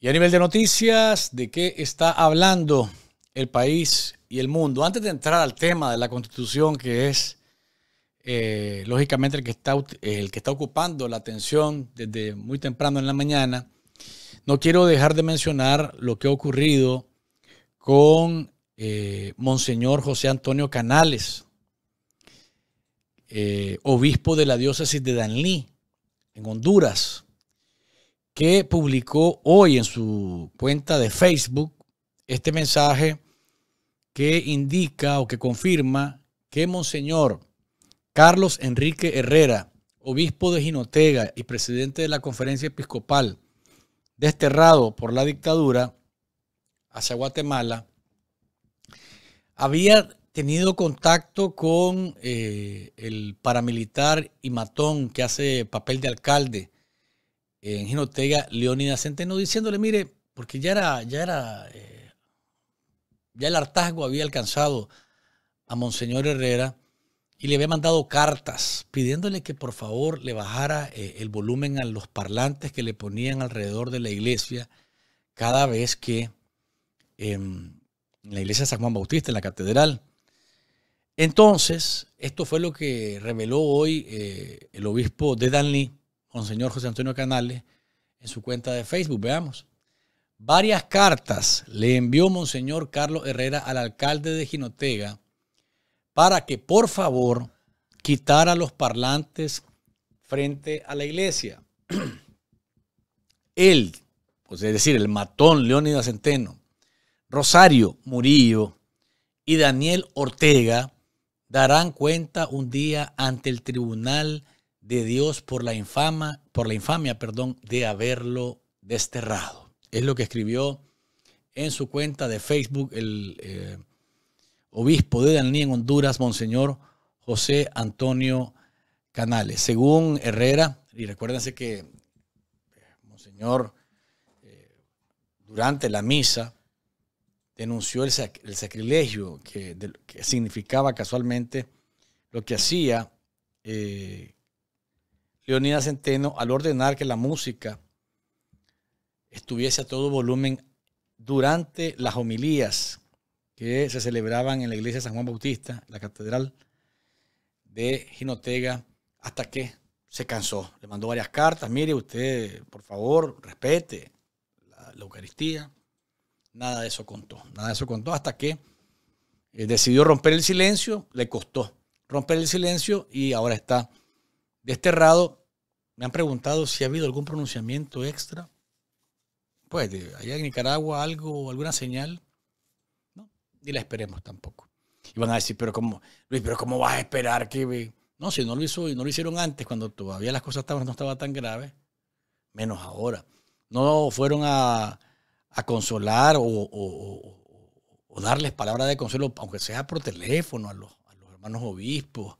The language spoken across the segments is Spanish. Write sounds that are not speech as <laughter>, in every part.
Y a nivel de noticias, ¿de qué está hablando el país y el mundo? Antes de entrar al tema de la constitución, que es eh, lógicamente el que, está, el que está ocupando la atención desde muy temprano en la mañana, no quiero dejar de mencionar lo que ha ocurrido con eh, Monseñor José Antonio Canales, eh, obispo de la diócesis de Danlí, en Honduras que publicó hoy en su cuenta de Facebook este mensaje que indica o que confirma que Monseñor Carlos Enrique Herrera, obispo de Ginotega y presidente de la conferencia episcopal, desterrado por la dictadura hacia Guatemala, había tenido contacto con eh, el paramilitar y matón que hace papel de alcalde en Ginotega, Leónidas Centeno, diciéndole, mire, porque ya era, ya era, eh, ya el hartazgo había alcanzado a Monseñor Herrera y le había mandado cartas pidiéndole que por favor le bajara eh, el volumen a los parlantes que le ponían alrededor de la iglesia cada vez que em, en la iglesia de San Juan Bautista, en la catedral. Entonces, esto fue lo que reveló hoy eh, el obispo de Danlí Monseñor José Antonio Canales, en su cuenta de Facebook. Veamos. Varias cartas le envió Monseñor Carlos Herrera al alcalde de Ginotega para que por favor quitara los parlantes frente a la iglesia. Él, <clears throat> pues es decir, el matón Leónidas Centeno, Rosario Murillo y Daniel Ortega darán cuenta un día ante el tribunal de Dios por la infama, por la infamia, perdón, de haberlo desterrado. Es lo que escribió en su cuenta de Facebook el eh, obispo de Daní en Honduras, Monseñor José Antonio Canales. Según Herrera, y recuérdense que eh, Monseñor eh, durante la misa denunció el, sacrilegio que, significaba casualmente lo que hacía Leonidas Centeno al ordenar que la música estuviese a todo volumen durante las homilías que se celebraban en la iglesia de San Juan Bautista, la catedral de Ginotega, hasta que se cansó. Le mandó varias cartas, mire usted, por favor, respete la, Eucaristía. Nada de eso contó, nada de eso contó hasta que eh, decidió romper el silencio, le costó romper el silencio y ahora está desterrado. Me han preguntado si ha habido algún pronunciamiento extra. Pues allá en Nicaragua algo, alguna señal. No, ni la esperemos tampoco. Y van a decir, pero como, Luis, pero cómo vas a esperar que no, si no lo hizo no lo hicieron antes cuando todavía las cosas estaban, no estaban tan graves, menos ahora. No fueron a, consolar o, darles palabras de consuelo, aunque sea por teléfono a los hermanos obispos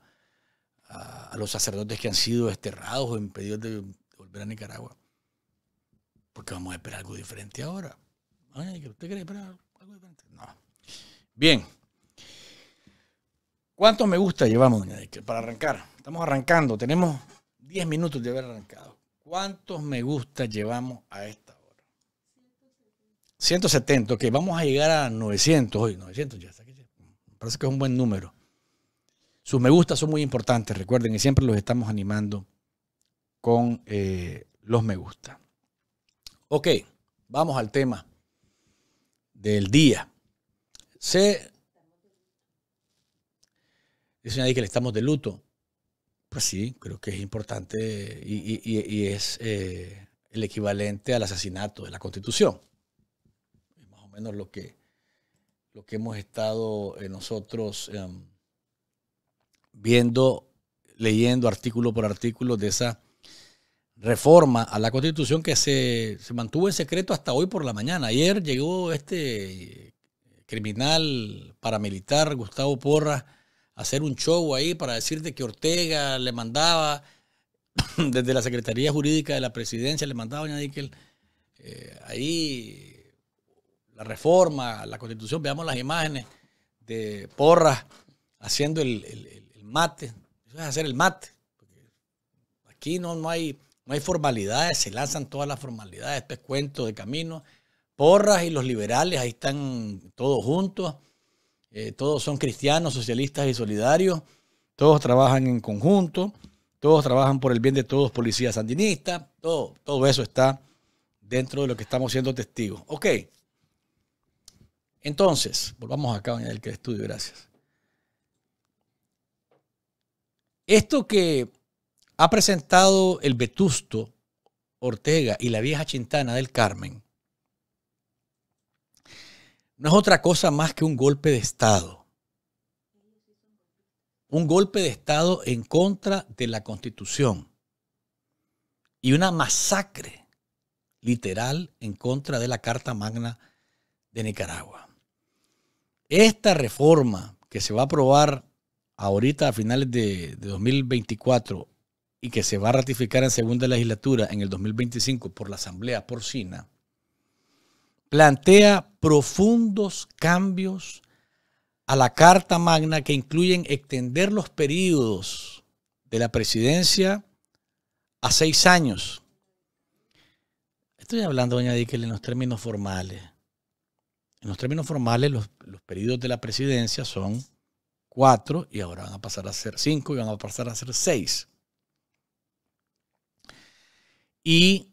a, los sacerdotes que han sido desterrados o impedidos de, volver a Nicaragua. Porque vamos a esperar algo diferente ahora. Ah, ¿Usted quiere esperar algo diferente? No. Bien. ¿Cuántos me gusta llevamos, doña para arrancar? Estamos arrancando, tenemos 10 minutos de haber arrancado. ¿Cuántos me gusta llevamos a esta hora? 170, que vamos a llegar a 900 hoy, 900 ya, está parece que es un buen número. Sus me gusta son muy importantes, recuerden, y siempre los estamos animando con eh, los me gusta. Ok, vamos al tema del día. Se. Dice nadie que le estamos de luto. Pues sí, creo que es importante y, es eh, el equivalente al asesinato de la Constitución. Es más o menos lo que, lo que hemos estado eh, nosotros. Em, viendo, leyendo artículo por artículo de esa reforma a la Constitución que se, mantuvo en secreto hasta hoy por la mañana. Ayer llegó este criminal paramilitar, Gustavo Porras, a hacer un show ahí para decirte que Ortega le mandaba <coughs> desde la Secretaría Jurídica de la Presidencia, le mandaba a eh, ahí la reforma, a la constitución, veamos las imágenes de Porras haciendo el, mate. Eso es hacer el mate. Aquí no, no, hay, no hay formalidades, se lanzan todas las formalidades, es cuento de camino. Porras y los liberales, ahí están todos juntos. Eh, todos son cristianos, socialistas y solidarios. Todos trabajan en conjunto. Todos trabajan por el bien de todos, policías sandinistas. Todo, todo eso está dentro de lo que estamos siendo testigos. Ok. Entonces, volvamos acá en el estudio. Gracias. Esto que ha presentado el vetusto Ortega y la vieja Chintana del Carmen no es otra cosa más que un golpe de Estado. Un golpe de Estado en contra de la Constitución y una masacre literal en contra de la Carta Magna de Nicaragua. Esta reforma que se va a aprobar ahorita a finales de, 2024 y que se va a ratificar en segunda legislatura en el 2025 por la Asamblea Porcina, plantea profundos cambios a la Carta Magna que incluyen extender los periodos de la presidencia a seis años. Estoy hablando, doña Díquel, en los términos formales. En los términos formales, los, los periodos de la presidencia son cuatro y ahora van a pasar a ser cinco y van a pasar a ser seis. Y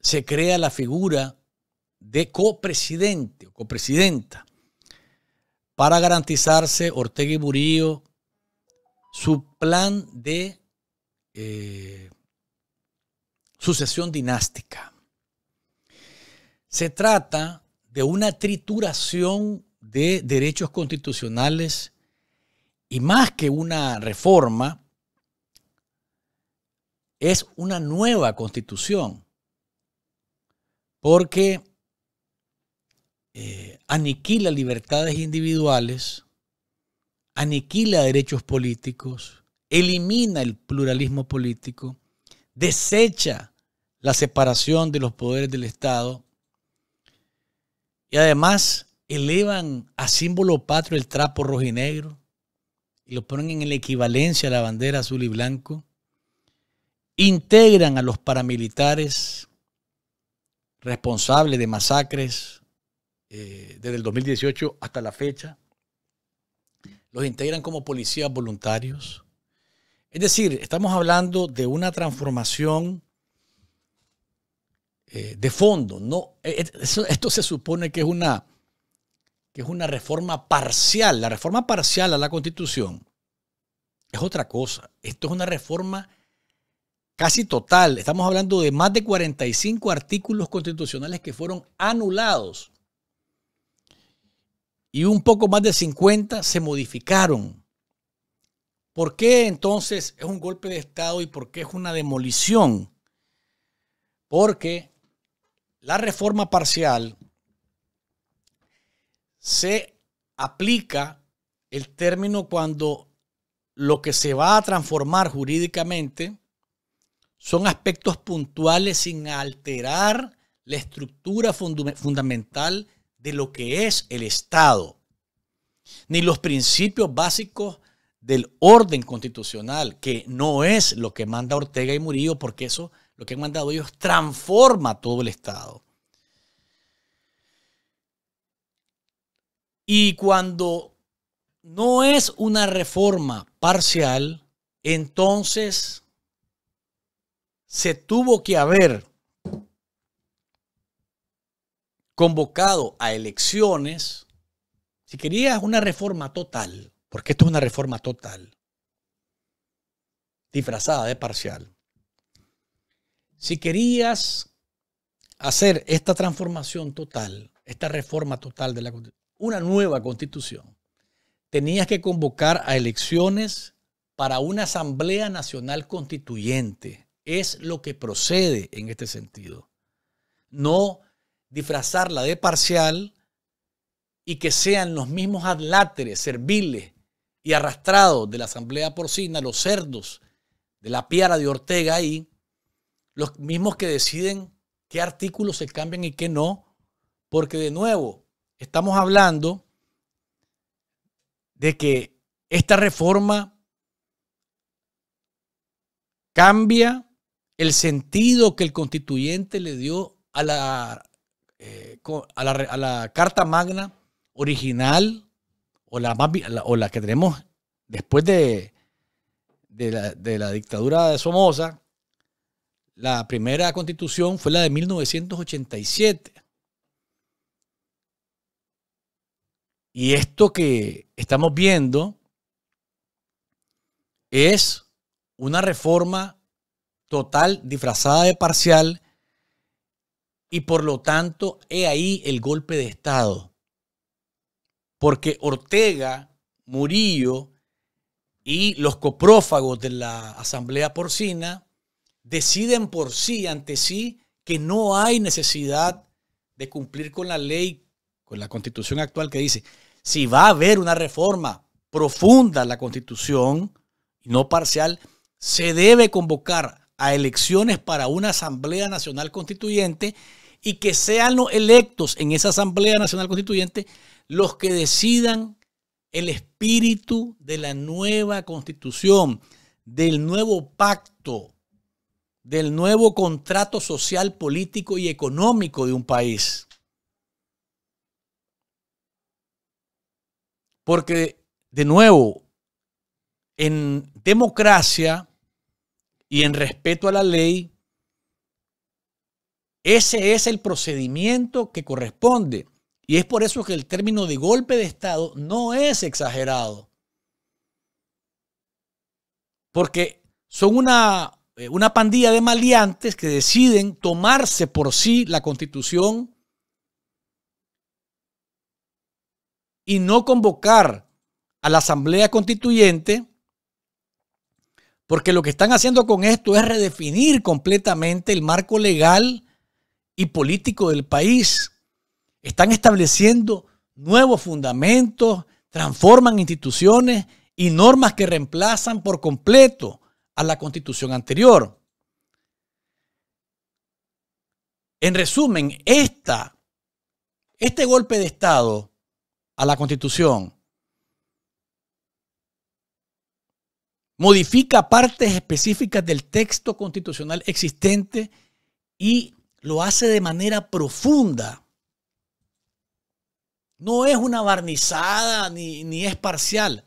se crea la figura de copresidente o copresidenta para garantizarse Ortega y Murillo su plan de eh, sucesión dinástica. Se trata de una trituración de derechos constitucionales y más que una reforma, es una nueva constitución, porque eh, aniquila libertades individuales, aniquila derechos políticos, elimina el pluralismo político, desecha la separación de los poderes del Estado y además elevan a símbolo patrio el trapo rojinegro, y lo ponen en la equivalencia a la bandera azul y blanco, integran a los paramilitares responsables de masacres eh, desde el 2018 hasta la fecha, los integran como policías voluntarios. Es decir, estamos hablando de una transformación eh, de fondo. No, eh, esto se supone que es una es una reforma parcial. La reforma parcial a la Constitución es otra cosa. Esto es una reforma casi total. Estamos hablando de más de 45 artículos constitucionales que fueron anulados y un poco más de 50 se modificaron. ¿Por qué entonces es un golpe de Estado y por qué es una demolición? Porque la reforma parcial se aplica el término cuando lo que se va a transformar jurídicamente son aspectos puntuales sin alterar la estructura fundamental de lo que es el Estado, ni los principios básicos del orden constitucional, que no es lo que manda Ortega y Murillo, porque eso, lo que han mandado ellos, transforma todo el Estado. Y cuando no es una reforma parcial, entonces se tuvo que haber convocado a elecciones, si querías una reforma total, porque esto es una reforma total, disfrazada de parcial, si querías hacer esta transformación total, esta reforma total de la Constitución, una nueva constitución, tenías que convocar a elecciones para una Asamblea Nacional Constituyente. Es lo que procede en este sentido. No disfrazarla de parcial y que sean los mismos adláteres serviles y arrastrados de la Asamblea Porcina, los cerdos de la piara de Ortega ahí, los mismos que deciden qué artículos se cambian y qué no, porque de nuevo, estamos hablando de que esta reforma cambia el sentido que el constituyente le dio a la, eh, a la, Carta Magna original o la, o la que tenemos después de, de, la, de la dictadura de Somoza, la primera constitución fue la de 1987. Y esto que estamos viendo es una reforma total disfrazada de parcial y por lo tanto he ahí el golpe de Estado. Porque Ortega, Murillo y los coprófagos de la Asamblea Porcina deciden por sí, ante sí, que no hay necesidad de cumplir con la ley, con la constitución actual que dice si va a haber una reforma profunda a la constitución, no parcial, se debe convocar a elecciones para una Asamblea Nacional Constituyente y que sean los electos en esa Asamblea Nacional Constituyente los que decidan el espíritu de la nueva constitución, del nuevo pacto, del nuevo contrato social, político y económico de un país. Porque, de nuevo, en democracia y en respeto a la ley, ese es el procedimiento que corresponde. Y es por eso que el término de golpe de Estado no es exagerado. Porque son una, eh, una pandilla de maleantes que deciden tomarse por sí la constitución y no convocar a la Asamblea Constituyente, porque lo que están haciendo con esto es redefinir completamente el marco legal y político del país. Están estableciendo nuevos fundamentos, transforman instituciones y normas que reemplazan por completo a la constitución anterior. En resumen, este golpe de Estado a la Constitución. Modifica partes específicas del texto constitucional existente y lo hace de manera profunda. No es una barnizada ni, es parcial.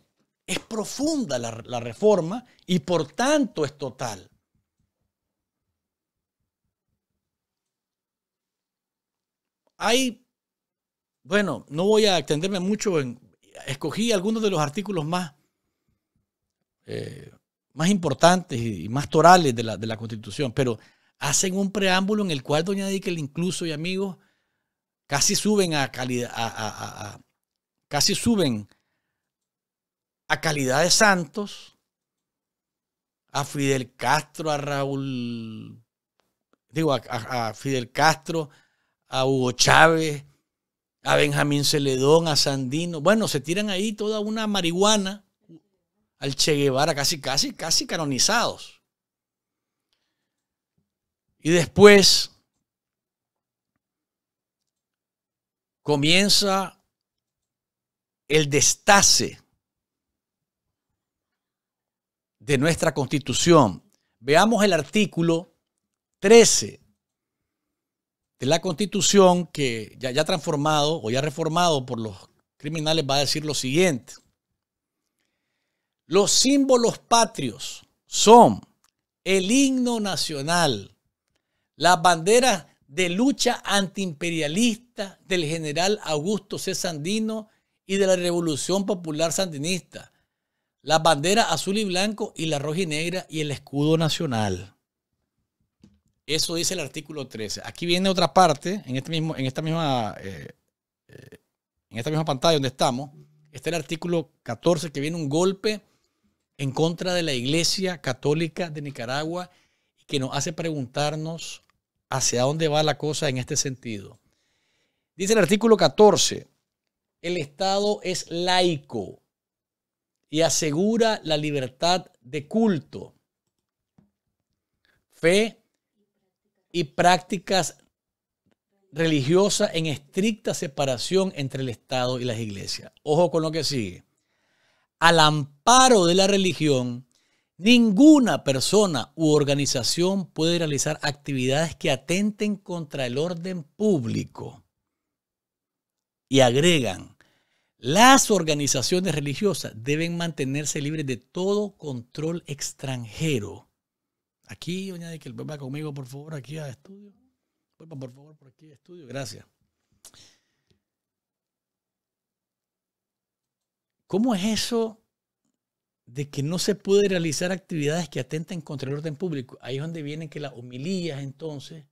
Es profunda la, la reforma y por tanto es total. Hay bueno, no voy a extenderme mucho en... Escogí algunos de los artículos más, eh, más importantes y más torales de la, Constitución, pero hacen un preámbulo en el cual Doña Díquel incluso y amigos casi suben a calidad a, a, casi suben a calidad de santos a Fidel Castro a Raúl digo a, Fidel Castro a Hugo Chávez a Benjamín Celedón, a Sandino. Bueno, se tiran ahí toda una marihuana al Che Guevara, casi, casi, casi canonizados. Y después comienza el destace de nuestra constitución. Veamos el artículo 13 la Constitución, que ya, ya transformado o ya reformado por los criminales, va a decir lo siguiente. Los símbolos patrios son el himno nacional, la bandera de lucha antiimperialista del general Augusto C. Sandino y de la Revolución Popular Sandinista, la bandera azul y blanco y la roja y negra y el escudo nacional. Eso dice el artículo 13. Aquí viene otra parte, en, este mismo, en, esta, misma, eh, eh, en esta misma pantalla donde estamos. Está el artículo 14, que viene un golpe en contra de la Iglesia Católica de Nicaragua y que nos hace preguntarnos hacia dónde va la cosa en este sentido. Dice el artículo 14, el Estado es laico y asegura la libertad de culto, fe, y prácticas religiosas en estricta separación entre el Estado y las iglesias. Ojo con lo que sigue. Al amparo de la religión, ninguna persona u organización puede realizar actividades que atenten contra el orden público. Y agregan, las organizaciones religiosas deben mantenerse libres de todo control extranjero Aquí, doña de que el vuelva conmigo, por favor, aquí a estudio. Vuelva, por favor, por aquí a estudio. Gracias. ¿Cómo es eso de que no se puede realizar actividades que atenten contra el orden público? Ahí es donde vienen que las homilías entonces,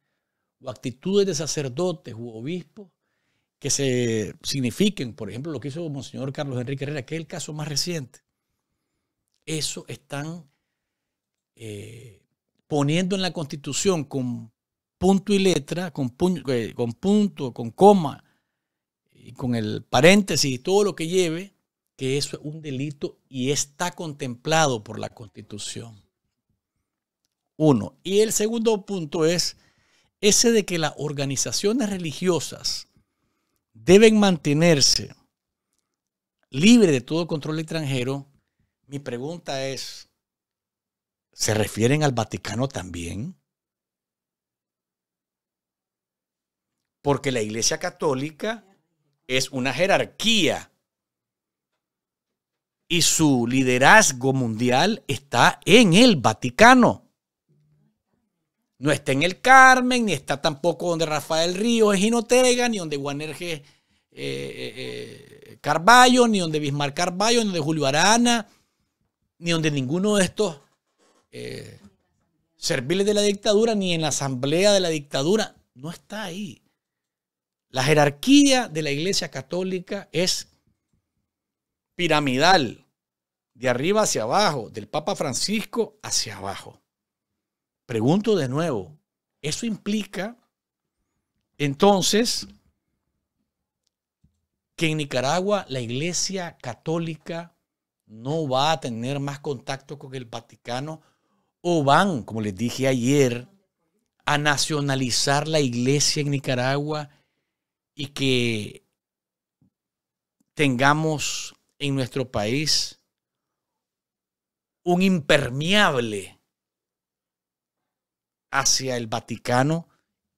o actitudes de sacerdotes u obispos que se signifiquen, por ejemplo, lo que hizo Monseñor Carlos Enrique Herrera, que es el caso más reciente. Eso están eh, poniendo en la Constitución con punto y letra, con, eh, con punto, con coma, y con el paréntesis y todo lo que lleve, que eso es un delito y está contemplado por la Constitución. Uno. Y el segundo punto es ese de que las organizaciones religiosas deben mantenerse libre de todo control extranjero. Mi pregunta es, ¿Se refieren al Vaticano también? Porque la Iglesia Católica es una jerarquía y su liderazgo mundial está en el Vaticano. No está en el Carmen, ni está tampoco donde Rafael Río es Ginotega, ni donde Juan eh, eh, eh, Carballo, ni donde Bismarck Carballo, ni donde Julio Arana, ni donde ninguno de estos eh, serviles de la dictadura ni en la asamblea de la dictadura. No está ahí. La jerarquía de la Iglesia Católica es piramidal, de arriba hacia abajo, del Papa Francisco hacia abajo. Pregunto de nuevo, eso implica entonces que en Nicaragua la Iglesia Católica no va a tener más contacto con el Vaticano o van, como les dije ayer, a nacionalizar la iglesia en Nicaragua y que tengamos en nuestro país un impermeable hacia el Vaticano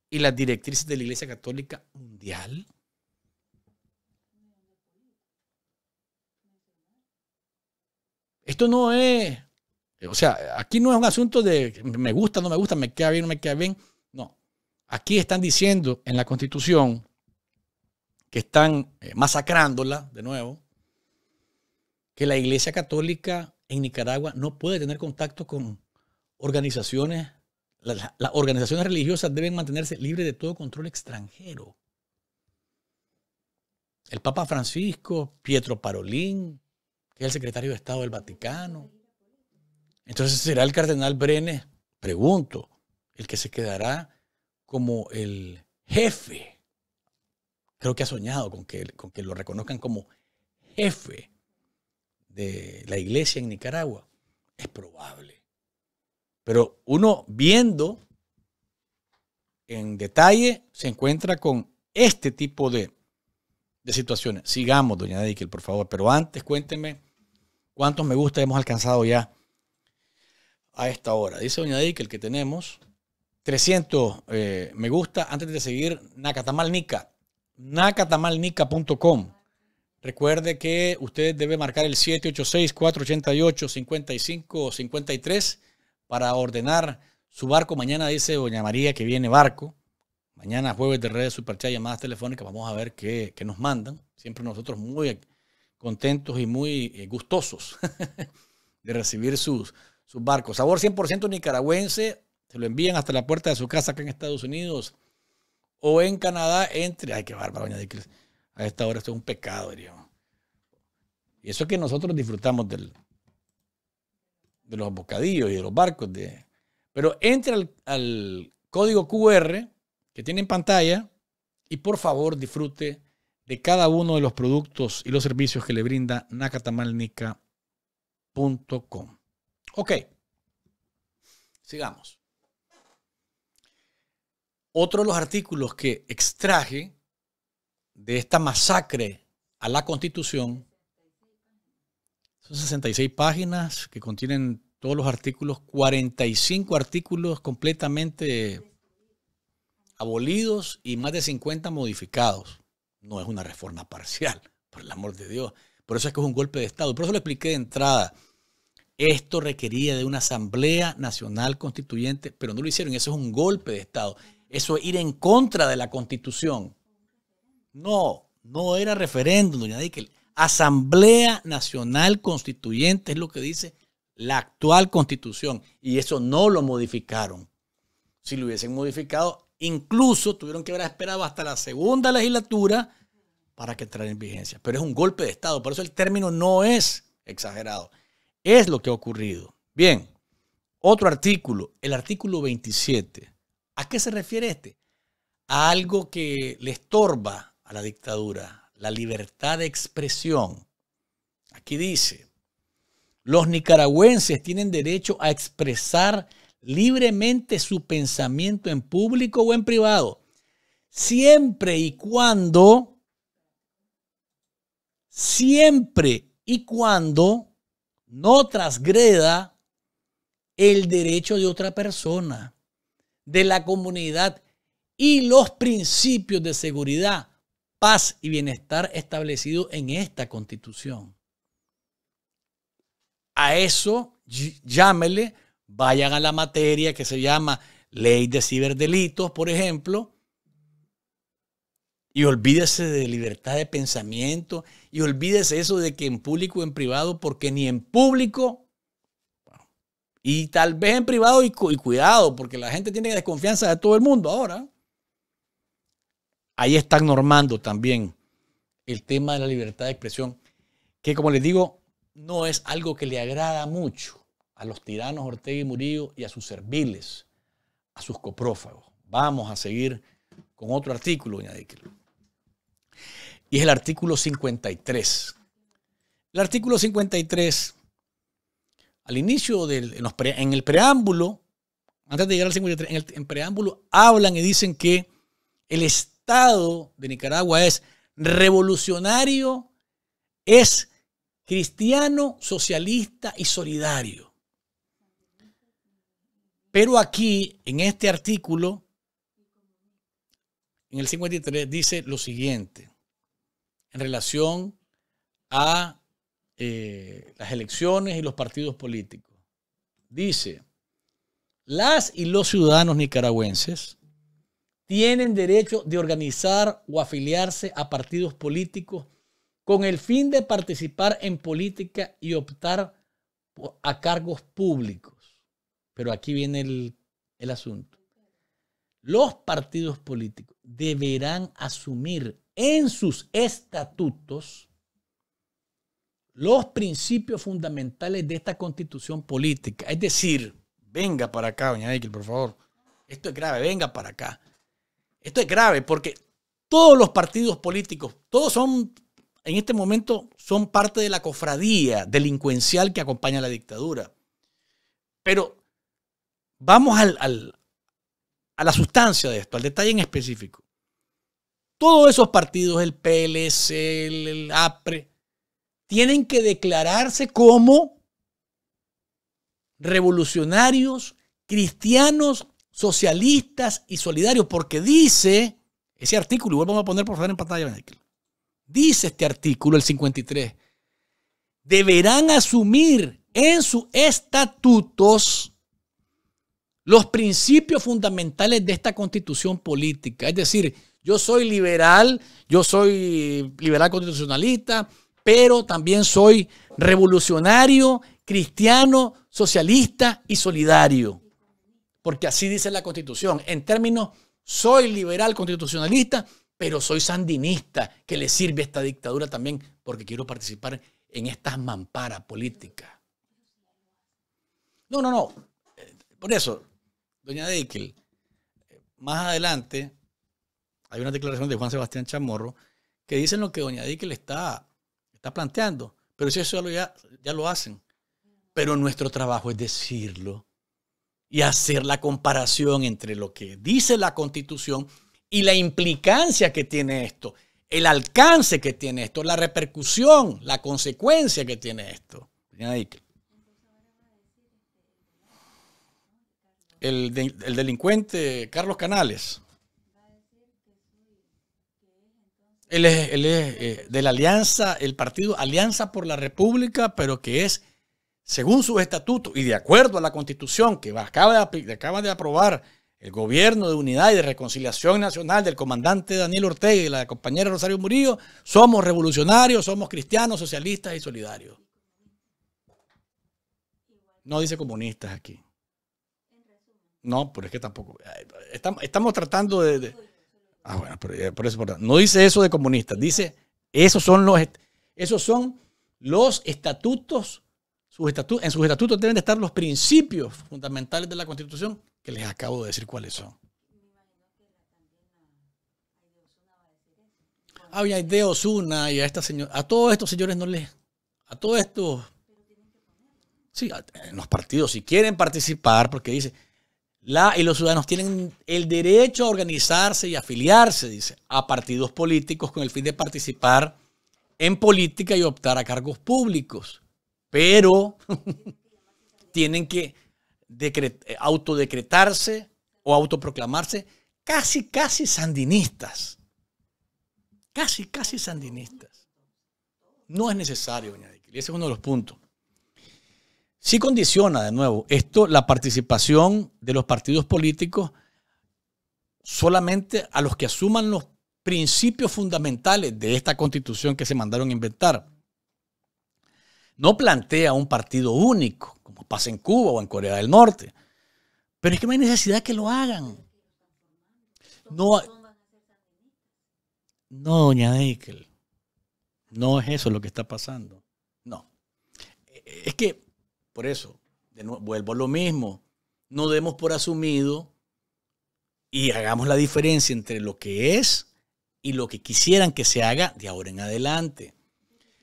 y las directrices de la Iglesia Católica Mundial? Esto no es eh, o sea, aquí no es un asunto de me gusta, no me gusta, me queda bien, no me queda bien. No. Aquí están diciendo en la Constitución que están eh, masacrándola de nuevo, que la Iglesia Católica en Nicaragua no puede tener contacto con organizaciones, las, organizaciones religiosas deben mantenerse libres de todo control extranjero. El Papa Francisco, Pietro Parolín, que es el secretario de Estado del Vaticano, entonces, ¿será el cardenal Brenes, pregunto, el que se quedará como el jefe? Creo que ha soñado con que, con que lo reconozcan como jefe de la iglesia en Nicaragua. Es probable. Pero uno viendo en detalle se encuentra con este tipo de, situaciones. Sigamos, doña Dickel, por favor. Pero antes cuéntenme cuántos me gusta hemos alcanzado ya a esta hora. Dice Doña Dick el que tenemos, 300 eh, me gusta. Antes de seguir, nacatamalnica nacatamalnica.com Recuerde que usted debe marcar el 786-488-5553 para ordenar su barco. Mañana dice Doña María que viene barco. Mañana jueves de redes superchat, llamadas telefónicas. Vamos a ver qué, qué nos mandan. Siempre nosotros muy contentos y muy eh, gustosos <laughs> de recibir sus, sus barcos. Sabor 100% nicaragüense, se lo envían hasta la puerta de su casa acá en Estados Unidos o en Canadá entre... Ay, qué bárbaro, A esta hora esto es un pecado, diríamos. Y eso es que nosotros disfrutamos del, de los bocadillos y de los barcos. De, pero entre al, al código QR que tiene en pantalla y por favor disfrute de cada uno de los productos y los servicios que le brinda nacatamalnica.com. Ok. Sigamos. Otro de los artículos que extraje de esta masacre a la Constitución son 66 páginas que contienen todos los artículos, 45 artículos completamente abolidos y más de 50 modificados. No es una reforma parcial, por el amor de Dios. Por eso es que es un golpe de Estado. Por eso lo expliqué de entrada. Esto requería de una Asamblea Nacional Constituyente, pero no lo hicieron. Eso es un golpe de Estado. Eso es ir en contra de la Constitución. No, no era referéndum, doña Díquel. Asamblea Nacional Constituyente es lo que dice la actual Constitución. Y eso no lo modificaron. Si lo hubiesen modificado, incluso tuvieron que haber esperado hasta la segunda legislatura para que entrara en vigencia. Pero es un golpe de Estado. Por eso el término no es exagerado. Es lo que ha ocurrido. Bien, otro artículo, el artículo 27. ¿A qué se refiere este? A algo que le estorba a la dictadura, la libertad de expresión. Aquí dice, los nicaragüenses tienen derecho a expresar libremente su pensamiento en público o en privado, siempre y cuando, siempre y cuando no transgreda el derecho de otra persona, de la comunidad y los principios de seguridad, paz y bienestar establecidos en esta constitución. A eso llámele, vayan a la materia que se llama ley de ciberdelitos, por ejemplo, y olvídese de libertad de pensamiento y olvídese eso de que en público o en privado, porque ni en público, y tal vez en privado, y, cuidado, porque la gente tiene desconfianza de todo el mundo ahora. Ahí están normando también el tema de la libertad de expresión, que como les digo, no es algo que le agrada mucho a los tiranos Ortega y Murillo y a sus serviles, a sus coprófagos. Vamos a seguir con otro artículo, doña Díquelo y es el artículo 53. El artículo 53, al inicio del, en, el preámbulo, antes de llegar al 53, en el en preámbulo hablan y dicen que el Estado de Nicaragua es revolucionario, es cristiano, socialista y solidario. Pero aquí, en este artículo, en el 53, dice lo siguiente en relación a eh, las elecciones y los partidos políticos. Dice, las y los ciudadanos nicaragüenses tienen derecho de organizar o afiliarse a partidos políticos con el fin de participar en política y optar a cargos públicos. Pero aquí viene el, el asunto. Los partidos políticos deberán asumir en sus estatutos los principios fundamentales de esta constitución política. Es decir, venga para acá, doña por favor. Esto es grave, venga para acá. Esto es grave porque todos los partidos políticos, todos son, en este momento, son parte de la cofradía delincuencial que acompaña a la dictadura. Pero vamos a la sustancia de esto, al detalle en específico. Todos esos partidos, el PLC, el, APRE, tienen que declararse como revolucionarios, cristianos, socialistas y solidarios, porque dice ese artículo, y vamos a poner por favor en pantalla, dice este artículo, el 53, deberán asumir en sus estatutos los principios fundamentales de esta constitución política, es decir, yo soy liberal, yo soy liberal constitucionalista, pero también soy revolucionario, cristiano, socialista y solidario. Porque así dice la Constitución. En términos, soy liberal constitucionalista, pero soy sandinista, que le sirve a esta dictadura también, porque quiero participar en estas mamparas políticas. No, no, no. Eh, por eso, doña Deikel, eh, más adelante hay una declaración de Juan Sebastián Chamorro que dice lo que Doña Dique le está, está planteando, pero si eso ya, lo hacen. Pero nuestro trabajo es decirlo y hacer la comparación entre lo que dice la Constitución y la implicancia que tiene esto, el alcance que tiene esto, la repercusión, la consecuencia que tiene esto. el, delincuente Carlos Canales Él es, eh, de la alianza, el partido Alianza por la República, pero que es, según su estatuto y de acuerdo a la constitución que acaba de, aprobar el gobierno de unidad y de reconciliación nacional del comandante Daniel Ortega y la compañera Rosario Murillo, somos revolucionarios, somos cristianos, socialistas y solidarios. No dice comunistas aquí. No, pero es que tampoco. Estamos, tratando de Ah, bueno, por eso No dice eso de comunistas, dice, esos son los, esos son los estatutos, sus estatutos, en sus estatutos deben de estar los principios fundamentales de la Constitución, que les acabo de decir cuáles son. Ah, y a de Osuna y a esta señora, a todos estos señores no les, a todos estos, sí, en los partidos, si quieren participar, porque dice, y los ciudadanos tienen el derecho a organizarse y afiliarse, dice, a partidos políticos con el fin de participar en política y optar a cargos públicos. Pero <laughs> tienen que autodecretarse o autoproclamarse casi, casi sandinistas. Casi, casi sandinistas. No es necesario, doña Ese es uno de los puntos. Sí condiciona, de nuevo, esto la participación de los partidos políticos solamente a los que asuman los principios fundamentales de esta constitución que se mandaron a inventar. No plantea un partido único, como pasa en Cuba o en Corea del Norte. Pero es que no hay necesidad que lo hagan. No, no doña Eichel. No es eso lo que está pasando. No. Es que por eso, vuelvo a lo mismo. No demos por asumido y hagamos la diferencia entre lo que es y lo que quisieran que se haga de ahora en adelante.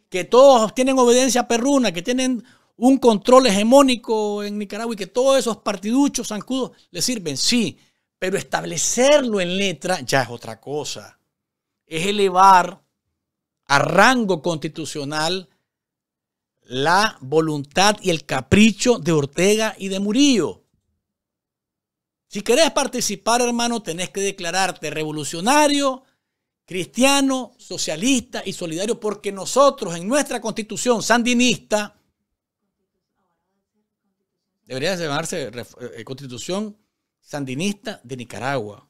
Que todos tienen obediencia perruna, que tienen un control hegemónico en Nicaragua y que todos esos partiduchos zancudos le sirven, sí, pero establecerlo en letra ya es otra cosa. Es elevar a rango constitucional la voluntad y el capricho de Ortega y de Murillo. Si querés participar, hermano, tenés que declararte revolucionario, cristiano, socialista y solidario, porque nosotros en nuestra constitución sandinista, debería llamarse eh, constitución sandinista de Nicaragua.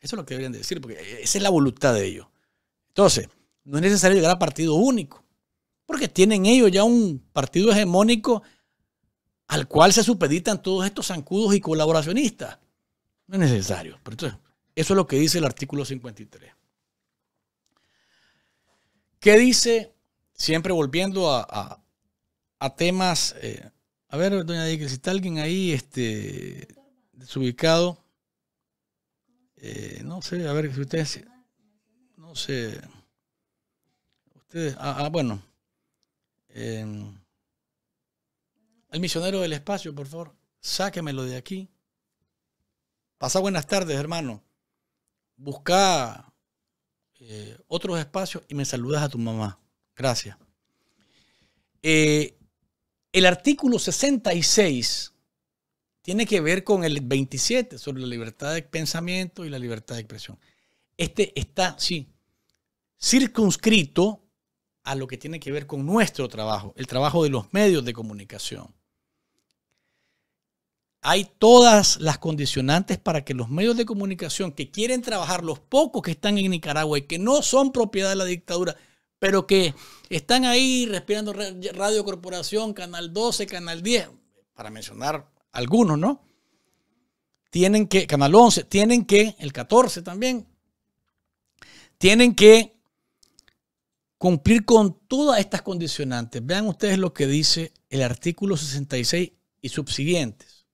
Eso es lo que deberían decir, porque eh, esa es la voluntad de ellos. Entonces, no es necesario llegar a partido único. Porque tienen ellos ya un partido hegemónico al cual se supeditan todos estos zancudos y colaboracionistas. No es necesario. Pero eso es lo que dice el artículo 53. ¿Qué dice? Siempre volviendo a, temas. Eh, a ver, doña Díaz, si está alguien ahí este, desubicado. Eh, no sé, a ver si ustedes. No sé. Ustedes. Ah, ah bueno. Em, el misionero del espacio, por favor, sáquemelo de aquí. Pasa buenas tardes, hermano. Busca eh, otros espacios y me saludas a tu mamá. Gracias. Eh, el artículo 66 tiene que ver con el 27 sobre la libertad de pensamiento y la libertad de expresión. Este está, sí, circunscrito a lo que tiene que ver con nuestro trabajo, el trabajo de los medios de comunicación. Hay todas las condicionantes para que los medios de comunicación que quieren trabajar, los pocos que están en Nicaragua y que no son propiedad de la dictadura, pero que están ahí respirando Radio Corporación, Canal 12, Canal 10, para mencionar algunos, ¿no? Tienen que, Canal 11, tienen que, el 14 también, tienen que cumplir con todas estas condicionantes. Vean ustedes lo que dice el artículo 66 y subsiguientes.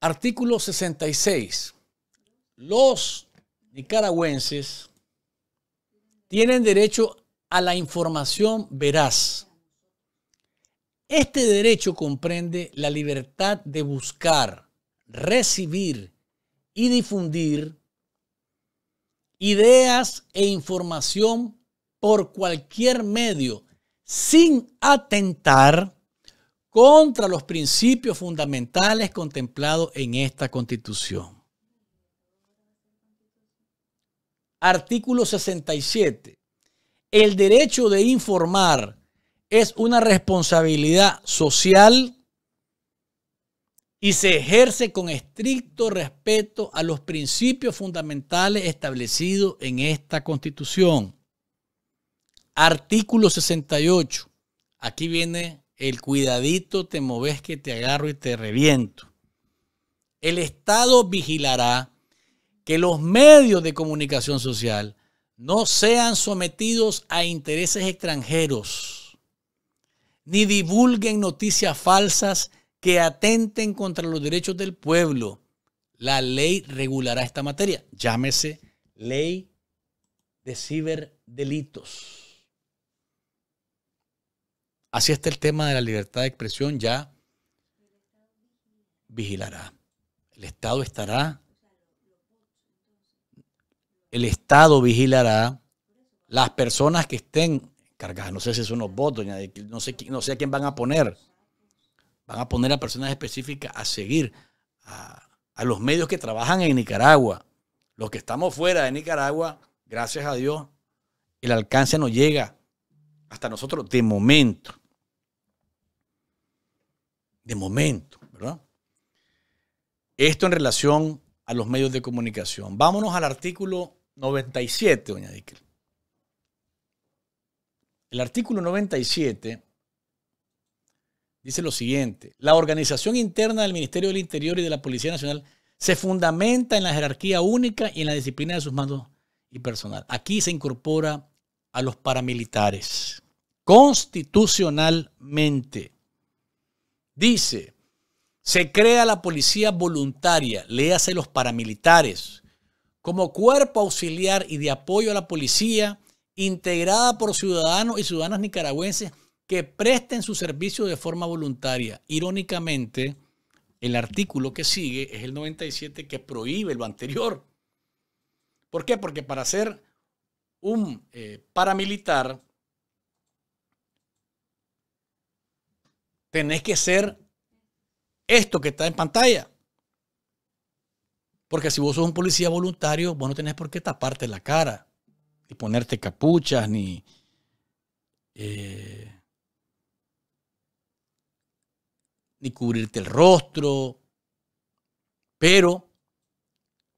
Artículo 66. Los nicaragüenses tienen derecho a la información veraz. Este derecho comprende la libertad de buscar, recibir y difundir ideas e información por cualquier medio sin atentar contra los principios fundamentales contemplados en esta constitución. Artículo 67. El derecho de informar es una responsabilidad social y se ejerce con estricto respeto a los principios fundamentales establecidos en esta Constitución. Artículo 68. Aquí viene el cuidadito, te moves que te agarro y te reviento. El Estado vigilará que los medios de comunicación social no sean sometidos a intereses extranjeros, ni divulguen noticias falsas que atenten contra los derechos del pueblo, la ley regulará esta materia. Llámese ley de ciberdelitos. Así está el tema de la libertad de expresión, ya vigilará. El Estado estará. El Estado vigilará las personas que estén cargadas. No sé si son los votos, no sé, no sé a quién van a poner van a poner a personas específicas a seguir a, los medios que trabajan en Nicaragua. Los que estamos fuera de Nicaragua, gracias a Dios, el alcance no llega hasta nosotros de momento. De momento, ¿verdad? Esto en relación a los medios de comunicación. Vámonos al artículo 97, doña Dickel. El artículo 97 dice lo siguiente, la organización interna del Ministerio del Interior y de la Policía Nacional se fundamenta en la jerarquía única y en la disciplina de sus mandos y personal. Aquí se incorpora a los paramilitares constitucionalmente. Dice, se crea la policía voluntaria, léase los paramilitares, como cuerpo auxiliar y de apoyo a la policía, integrada por ciudadanos y ciudadanas nicaragüenses que presten su servicio de forma voluntaria. Irónicamente, el artículo que sigue es el 97 que prohíbe lo anterior. ¿Por qué? Porque para ser un eh, paramilitar tenés que ser esto que está en pantalla. Porque si vos sos un policía voluntario, vos no tenés por qué taparte la cara, y ponerte capuchas, ni... Eh, ni cubrirte el rostro. Pero,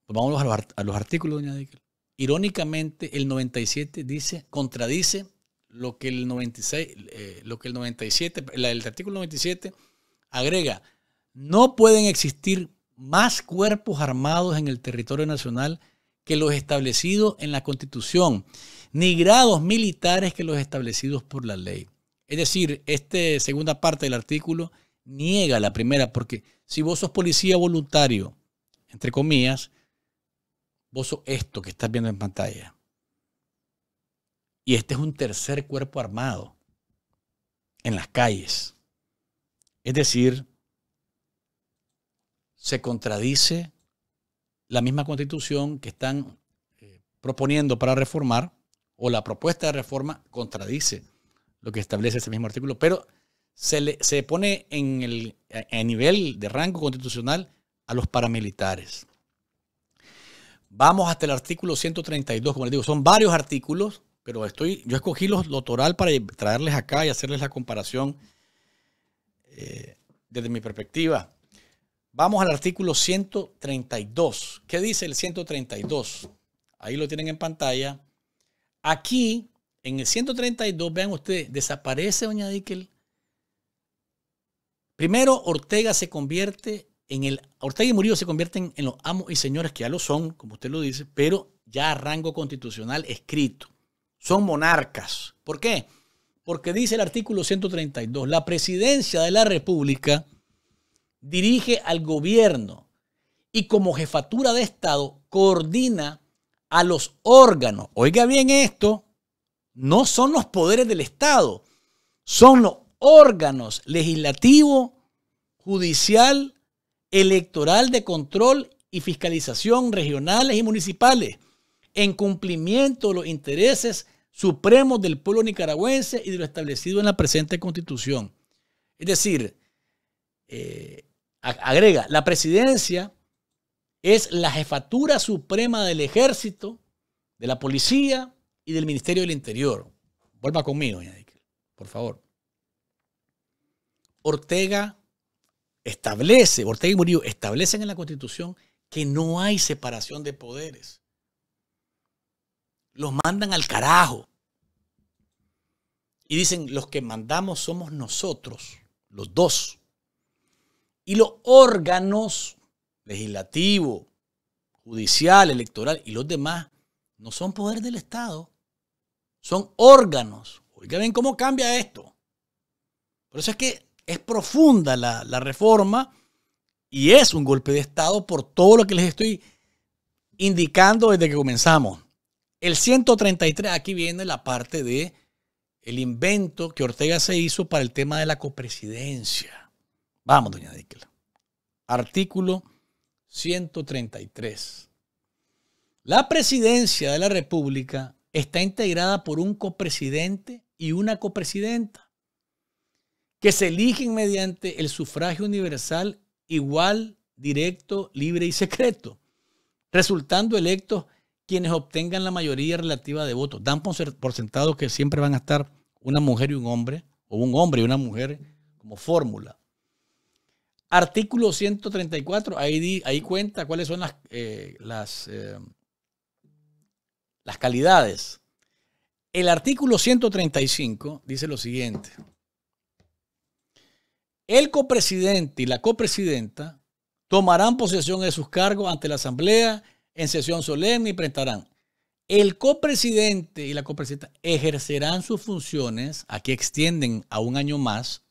pues vamos a los, artículos, doña Díaz, Irónicamente, el 97 dice, contradice lo que el 96, eh, lo que el 97, el artículo 97 agrega, no pueden existir más cuerpos armados en el territorio nacional que los establecidos en la Constitución, ni grados militares que los establecidos por la ley. Es decir, esta segunda parte del artículo niega la primera, porque si vos sos policía voluntario, entre comillas, vos sos esto que estás viendo en pantalla. Y este es un tercer cuerpo armado en las calles. Es decir, se contradice la misma constitución que están eh, proponiendo para reformar, o la propuesta de reforma contradice lo que establece ese mismo artículo, pero se, pone en el a nivel de rango constitucional a los paramilitares. Vamos hasta el artículo 132, como les digo, son varios artículos, pero estoy, yo escogí los, lo para traerles acá y hacerles la comparación eh, desde mi perspectiva. Vamos al artículo 132. ¿Qué dice el 132? Ahí lo tienen en pantalla. Aquí, en el 132, vean ustedes, desaparece, doña Dickel, Primero, Ortega se convierte en el. Ortega y Murillo se convierten en los amos y señores, que ya lo son, como usted lo dice, pero ya a rango constitucional escrito. Son monarcas. ¿Por qué? Porque dice el artículo 132, la presidencia de la República dirige al gobierno y como jefatura de Estado coordina a los órganos. Oiga bien esto, no son los poderes del Estado, son los órganos legislativo, judicial, electoral de control y fiscalización regionales y municipales, en cumplimiento de los intereses supremos del pueblo nicaragüense y de lo establecido en la presente constitución. Es decir, eh, agrega, la presidencia es la jefatura suprema del ejército, de la policía y del Ministerio del Interior. Vuelva conmigo, por favor. Ortega establece, Ortega y Murillo establecen en la Constitución que no hay separación de poderes. Los mandan al carajo. Y dicen, los que mandamos somos nosotros, los dos. Y los órganos legislativo, judicial, electoral y los demás no son poder del Estado, son órganos. Oigan, ven cómo cambia esto. Por eso es que es profunda la, reforma y es un golpe de Estado por todo lo que les estoy indicando desde que comenzamos. El 133, aquí viene la parte de el invento que Ortega se hizo para el tema de la copresidencia. Vamos, doña Díquela. Artículo 133. La presidencia de la República está integrada por un copresidente y una copresidenta, que se eligen mediante el sufragio universal igual, directo, libre y secreto, resultando electos quienes obtengan la mayoría relativa de votos. Dan por sentado que siempre van a estar una mujer y un hombre, o un hombre y una mujer como fórmula. Artículo 134, ahí, ahí cuenta cuáles son las, eh, las, eh, las calidades. El artículo 135 dice lo siguiente. El copresidente y la copresidenta tomarán posesión de sus cargos ante la Asamblea en sesión solemne y prestarán. El copresidente y la copresidenta ejercerán sus funciones, aquí extienden a un año más,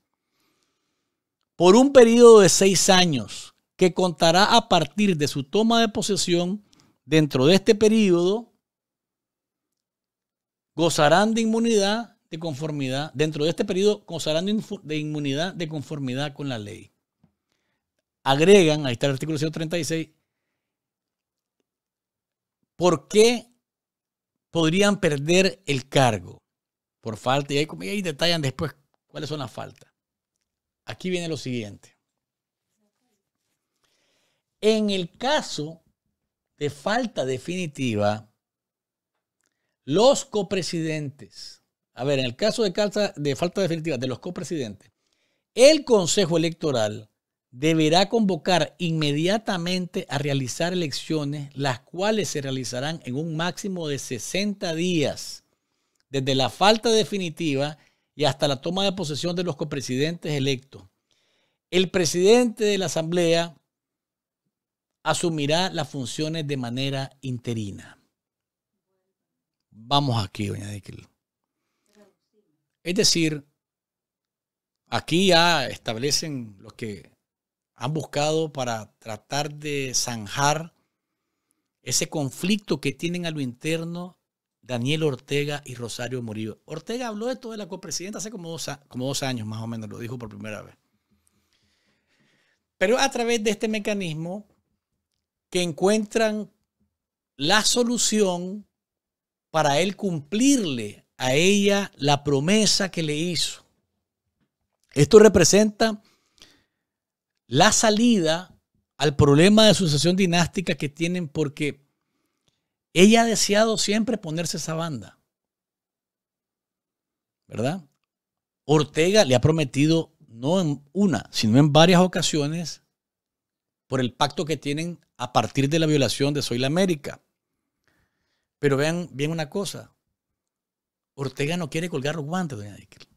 por un periodo de seis años que contará a partir de su toma de posesión. Dentro de este periodo, gozarán de inmunidad de conformidad, dentro de este periodo consagrando de inmunidad de conformidad con la ley. Agregan, ahí está el artículo 136, ¿por qué podrían perder el cargo? Por falta, y ahí, y detallan después cuáles son las faltas. Aquí viene lo siguiente. En el caso de falta definitiva, los copresidentes a ver, en el caso de, falta definitiva de los copresidentes, el Consejo Electoral deberá convocar inmediatamente a realizar elecciones, las cuales se realizarán en un máximo de 60 días, desde la falta definitiva y hasta la toma de posesión de los copresidentes electos. El presidente de la Asamblea asumirá las funciones de manera interina. Vamos aquí, doña es decir, aquí ya establecen los que han buscado para tratar de zanjar ese conflicto que tienen a lo interno Daniel Ortega y Rosario Murillo. Ortega habló de esto de la copresidenta hace como dos, como dos años más o menos, lo dijo por primera vez. Pero a través de este mecanismo que encuentran la solución para él cumplirle a ella la promesa que le hizo. Esto representa la salida al problema de sucesión dinástica que tienen porque ella ha deseado siempre ponerse esa banda. ¿Verdad? Ortega le ha prometido, no en una, sino en varias ocasiones, por el pacto que tienen a partir de la violación de Soy la América. Pero vean bien una cosa, Ortega no quiere colgar los guantes, doña Díquel.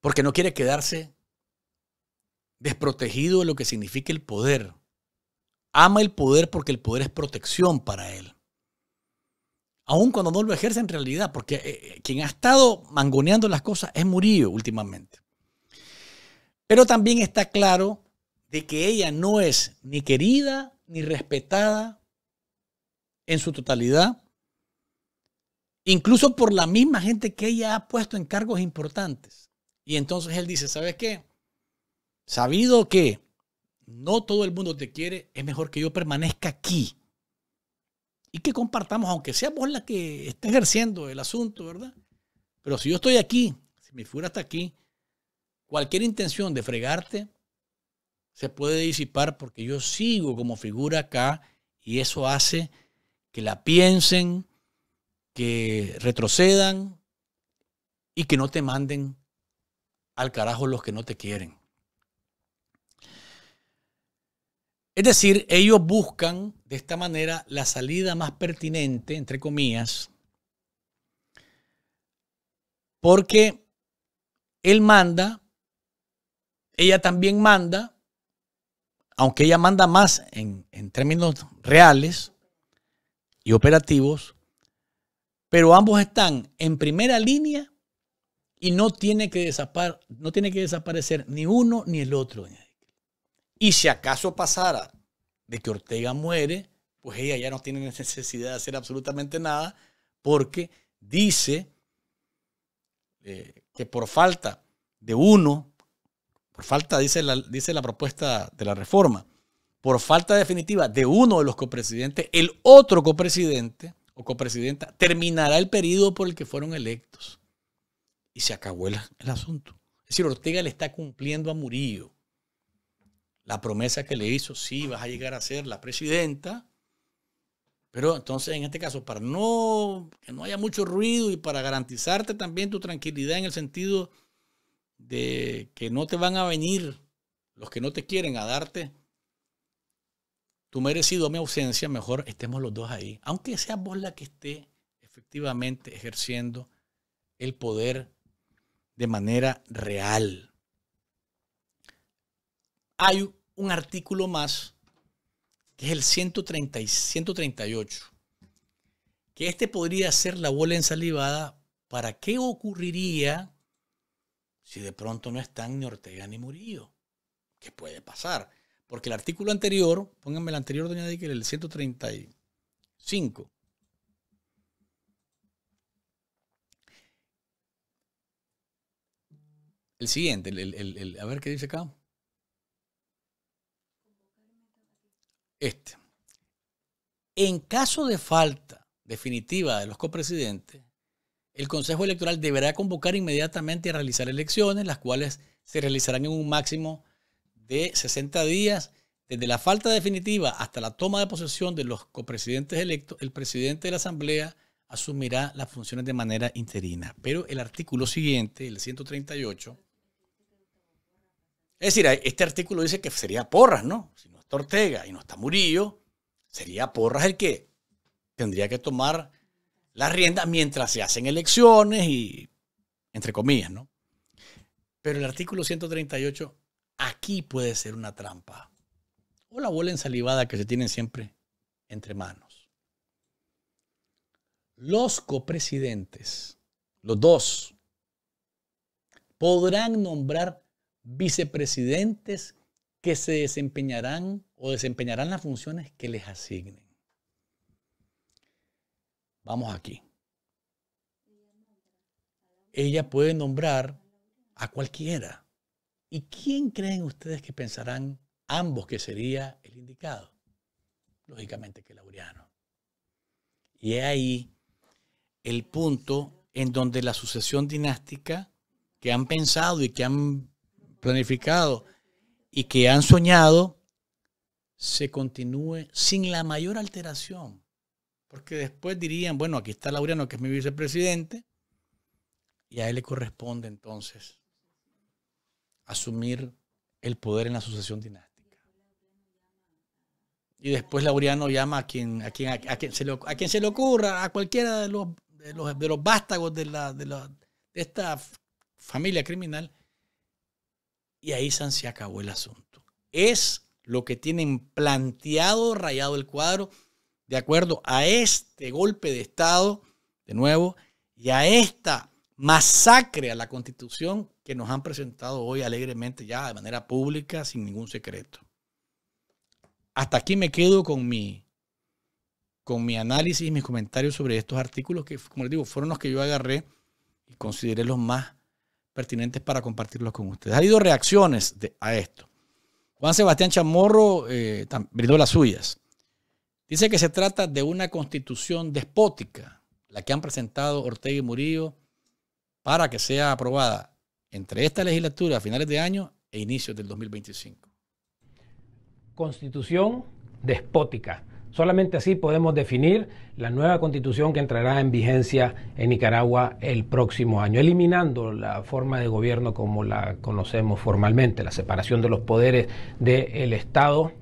Porque no quiere quedarse desprotegido de lo que significa el poder. Ama el poder porque el poder es protección para él. Aun cuando no lo ejerce en realidad, porque eh, eh, quien ha estado mangoneando las cosas es Murillo últimamente. Pero también está claro de que ella no es ni querida ni respetada en su totalidad incluso por la misma gente que ella ha puesto en cargos importantes. Y entonces él dice, ¿sabes qué? Sabido que no todo el mundo te quiere, es mejor que yo permanezca aquí y que compartamos, aunque sea vos la que esté ejerciendo el asunto, ¿verdad? Pero si yo estoy aquí, si me fuera hasta aquí, cualquier intención de fregarte se puede disipar porque yo sigo como figura acá y eso hace que la piensen, que retrocedan y que no te manden al carajo los que no te quieren. Es decir, ellos buscan de esta manera la salida más pertinente, entre comillas, porque él manda, ella también manda, aunque ella manda más en, en términos reales y operativos, pero ambos están en primera línea y no tiene que, no tiene que desaparecer ni uno ni el otro. Y si acaso pasara de que Ortega muere, pues ella ya no tiene <laughs> necesidad de hacer absolutamente nada porque dice eh, que por falta de uno, por falta, dice dice la propuesta de la reforma, por falta definitiva de uno de los copresidentes, el otro copresidente o copresidenta, terminará el periodo por el que fueron electos. Y se acabó el, asunto. Es decir, Ortega le está cumpliendo a Murillo la promesa que le hizo, sí, vas a llegar a ser la presidenta, pero entonces en este caso, para no, que no haya mucho ruido y para garantizarte también tu tranquilidad en el sentido de que no te van a venir los que no te quieren a darte tú merecido mi ausencia, mejor estemos los dos ahí. Aunque sea vos la que esté efectivamente ejerciendo el poder de manera real. Hay un artículo más, que es el 138, que este podría ser la bola ensalivada para qué ocurriría si de pronto no están ni Ortega ni Murillo. ¿Qué puede pasar? Porque el artículo anterior, pónganme el anterior, doña Díquel, el 135. El siguiente, el, el, el, a ver qué dice acá. Este. En caso de falta definitiva de los copresidentes, el Consejo Electoral deberá convocar inmediatamente a realizar elecciones, las cuales se realizarán en un máximo de 60 días desde la falta definitiva hasta la toma de posesión de los copresidentes electos, el presidente de la Asamblea asumirá las funciones de manera interina. Pero el artículo siguiente, el 138, es decir, este artículo dice que sería Porras, ¿no? Si no está Ortega y no está Murillo, sería Porras el que tendría que tomar las riendas mientras se hacen elecciones y, entre comillas, ¿no? Pero el artículo 138 Aquí puede ser una trampa. O la bola ensalivada que se tienen siempre entre manos. Los copresidentes, los dos, podrán nombrar vicepresidentes que se desempeñarán o desempeñarán las funciones que les asignen. Vamos aquí. Ella puede nombrar a cualquiera. ¿Y quién creen ustedes que pensarán ambos que sería el indicado? Lógicamente que Laureano. Y es ahí el punto en donde la sucesión dinástica que han pensado y que han planificado y que han soñado se continúe sin la mayor alteración. Porque después dirían, bueno, aquí está Laureano, que es mi vicepresidente, y a él le corresponde entonces asumir el poder en la sucesión dinástica. Y después Lauriano llama a quien, a quien, quien, se, le, a quien se ocurra, a cualquiera de los, de los, vástagos de, de, de esta familia criminal. Y ahí se acabó el asunto. Es lo que tienen planteado, rayado el cuadro, de acuerdo a este golpe de Estado, de nuevo, y a esta masacre a la constitución que nos han presentado hoy alegremente ya de manera pública, sin ningún secreto. Hasta aquí me quedo con mi, con mi análisis y mis comentarios sobre estos artículos que, como les digo, fueron los que yo agarré y consideré los más pertinentes para compartirlos con ustedes. Ha habido reacciones de, a esto. Juan Sebastián Chamorro eh, brindó las suyas. Dice que se trata de una constitución despótica, la que han presentado Ortega y Murillo para que sea aprobada entre esta legislatura a finales de año e inicios del 2025. Constitución despótica. Solamente así podemos definir la nueva constitución que entrará en vigencia en Nicaragua el próximo año, eliminando la forma de gobierno como la conocemos formalmente, la separación de los poderes del Estado,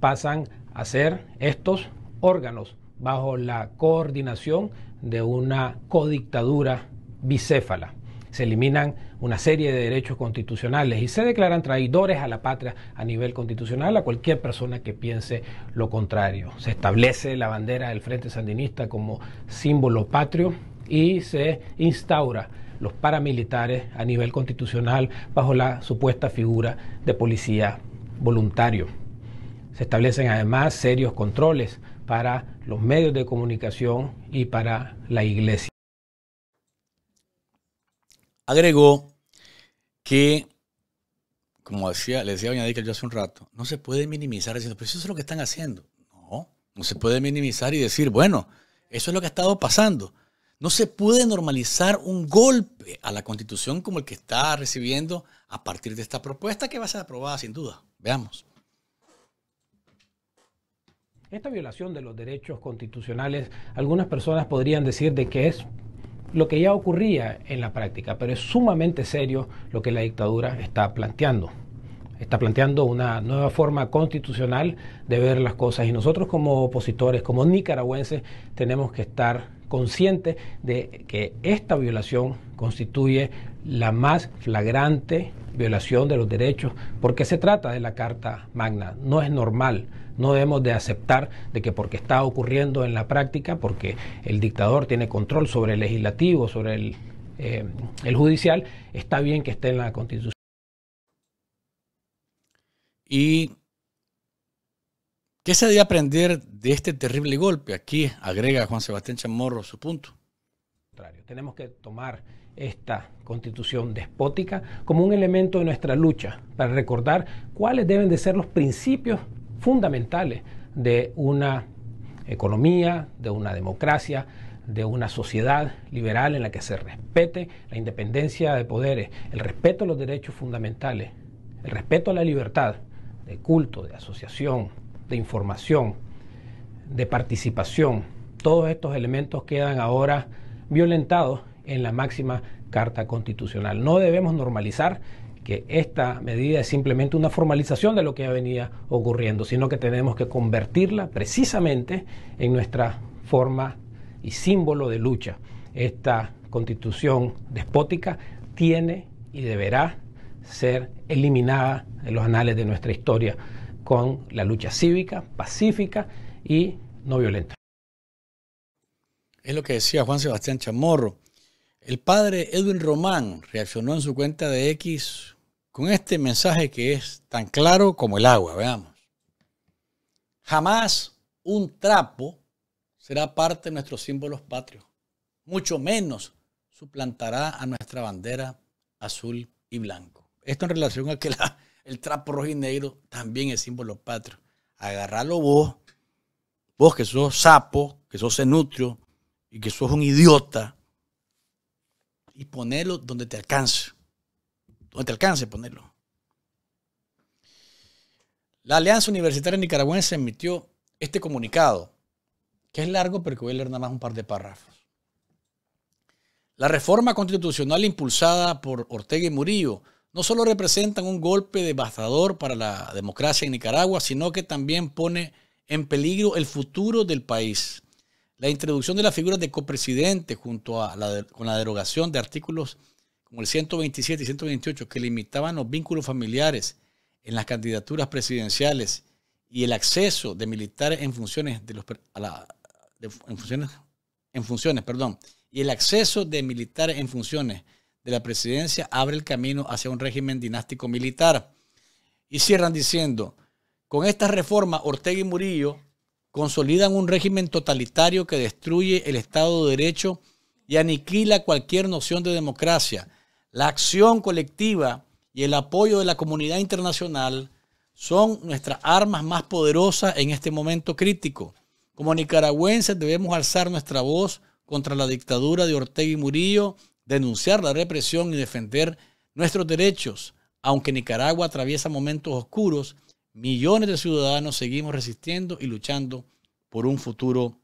pasan a ser estos órganos bajo la coordinación de una codictadura bicéfala. Se eliminan una serie de derechos constitucionales y se declaran traidores a la patria a nivel constitucional a cualquier persona que piense lo contrario. Se establece la bandera del Frente Sandinista como símbolo patrio y se instaura los paramilitares a nivel constitucional bajo la supuesta figura de policía voluntario. Se establecen además serios controles para los medios de comunicación y para la iglesia. Agregó que, como decía, le decía a Doña yo hace un rato, no se puede minimizar diciendo, pero eso es lo que están haciendo. No, no se puede minimizar y decir, bueno, eso es lo que ha estado pasando. No se puede normalizar un golpe a la Constitución como el que está recibiendo a partir de esta propuesta que va a ser aprobada sin duda. Veamos. Esta violación de los derechos constitucionales, algunas personas podrían decir de que es lo que ya ocurría en la práctica, pero es sumamente serio lo que la dictadura está planteando. Está planteando una nueva forma constitucional de ver las cosas y nosotros como opositores, como nicaragüenses, tenemos que estar conscientes de que esta violación constituye la más flagrante violación de los derechos, porque se trata de la Carta Magna. No es normal no debemos de aceptar de que porque está ocurriendo en la práctica, porque el dictador tiene control sobre el legislativo, sobre el, eh, judicial, está bien que esté en la constitución. ¿Y qué se debe aprender de este terrible golpe? Aquí agrega Juan Sebastián Chamorro su punto. Tenemos que tomar esta constitución despótica como un elemento de nuestra lucha para recordar cuáles deben de ser los principios fundamentales de una economía, de una democracia, de una sociedad liberal en la que se respete la independencia de poderes, el respeto a los derechos fundamentales, el respeto a la libertad de culto, de asociación, de información, de participación. Todos estos elementos quedan ahora violentados en la máxima carta constitucional. No debemos normalizar que esta medida es simplemente una formalización de lo que ya venía ocurriendo, sino que tenemos que convertirla precisamente en nuestra forma y símbolo de lucha. Esta constitución despótica tiene y deberá ser eliminada en los anales de nuestra historia con la lucha cívica, pacífica y no violenta. Es lo que decía Juan Sebastián Chamorro. El padre Edwin Román reaccionó en su cuenta de X con este mensaje que es tan claro como el agua, veamos. Jamás un trapo será parte de nuestros símbolos patrios, mucho menos suplantará a nuestra bandera azul y blanco. Esto en relación a que el trapo rojo y negro también es símbolo patrio. Agarralo vos, vos que sos sapo, que sos cenutrio y que sos un idiota, y ponelo donde te alcance donde te alcance ponerlo. La Alianza Universitaria Nicaragüense emitió este comunicado, que es largo, pero que voy a leer nada más un par de párrafos. La reforma constitucional impulsada por Ortega y Murillo no solo representa un golpe devastador para la democracia en Nicaragua, sino que también pone en peligro el futuro del país. La introducción de la figura de copresidente junto a con la derogación de artículos como el 127 y 128, que limitaban los vínculos familiares en las candidaturas presidenciales y el acceso de militares en funciones de los funciones en funciones, perdón, y el acceso de militares en funciones de la presidencia abre el camino hacia un régimen dinástico militar. Y cierran diciendo, con esta reforma Ortega y Murillo consolidan un régimen totalitario que destruye el Estado de Derecho y aniquila cualquier noción de democracia la acción colectiva y el apoyo de la comunidad internacional son nuestras armas más poderosas en este momento crítico. Como nicaragüenses debemos alzar nuestra voz contra la dictadura de Ortega y Murillo, denunciar la represión y defender nuestros derechos. Aunque Nicaragua atraviesa momentos oscuros, millones de ciudadanos seguimos resistiendo y luchando por un futuro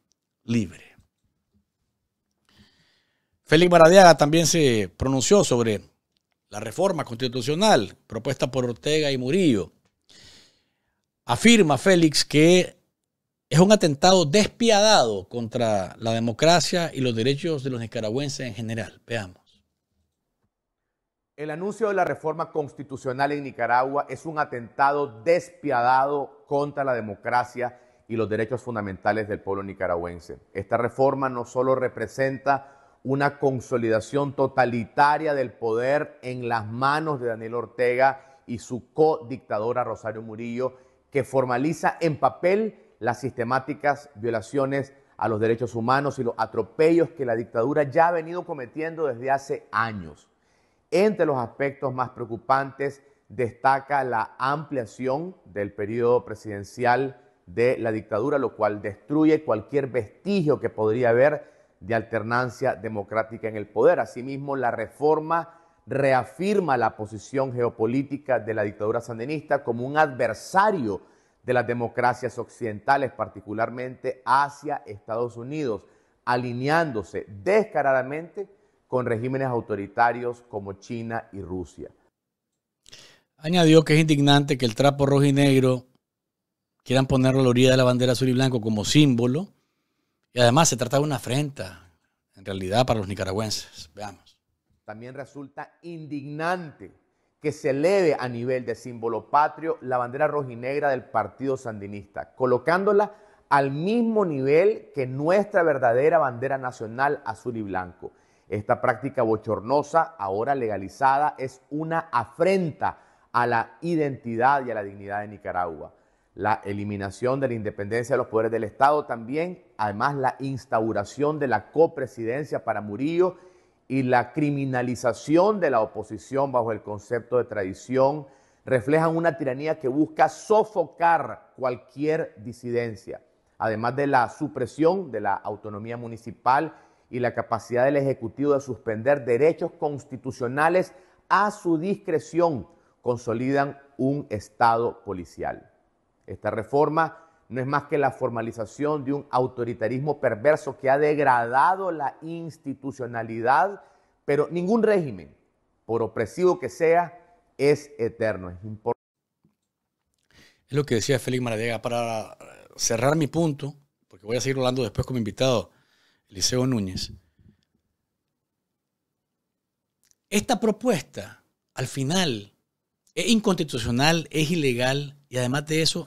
libre. Félix Maradiaga también se pronunció sobre la reforma constitucional propuesta por Ortega y Murillo. Afirma Félix que es un atentado despiadado contra la democracia y los derechos de los nicaragüenses en general. Veamos. El anuncio de la reforma constitucional en Nicaragua es un atentado despiadado contra la democracia y los derechos fundamentales del pueblo nicaragüense. Esta reforma no solo representa una consolidación totalitaria del poder en las manos de Daniel Ortega y su co-dictadora Rosario Murillo, que formaliza en papel las sistemáticas violaciones a los derechos humanos y los atropellos que la dictadura ya ha venido cometiendo desde hace años. Entre los aspectos más preocupantes destaca la ampliación del periodo presidencial de la dictadura, lo cual destruye cualquier vestigio que podría haber de alternancia democrática en el poder. Asimismo, la reforma reafirma la posición geopolítica de la dictadura sandinista como un adversario de las democracias occidentales, particularmente hacia Estados Unidos, alineándose descaradamente con regímenes autoritarios como China y Rusia. Añadió que es indignante que el trapo rojo y negro quieran ponerlo la orilla de la bandera azul y blanco como símbolo y además se trata de una afrenta, en realidad, para los nicaragüenses. Veamos. También resulta indignante que se eleve a nivel de símbolo patrio la bandera negra del Partido Sandinista, colocándola al mismo nivel que nuestra verdadera bandera nacional azul y blanco. Esta práctica bochornosa, ahora legalizada, es una afrenta a la identidad y a la dignidad de Nicaragua la eliminación de la independencia de los poderes del Estado también, además la instauración de la copresidencia para Murillo y la criminalización de la oposición bajo el concepto de tradición, reflejan una tiranía que busca sofocar cualquier disidencia, además de la supresión de la autonomía municipal y la capacidad del Ejecutivo de suspender derechos constitucionales a su discreción, consolidan un Estado policial. Esta reforma no es más que la formalización de un autoritarismo perverso que ha degradado la institucionalidad, pero ningún régimen, por opresivo que sea, es eterno. Es lo que decía Félix Maradega. Para cerrar mi punto, porque voy a seguir hablando después con mi invitado, Eliseo Núñez. Esta propuesta, al final, es inconstitucional, es ilegal y además de eso,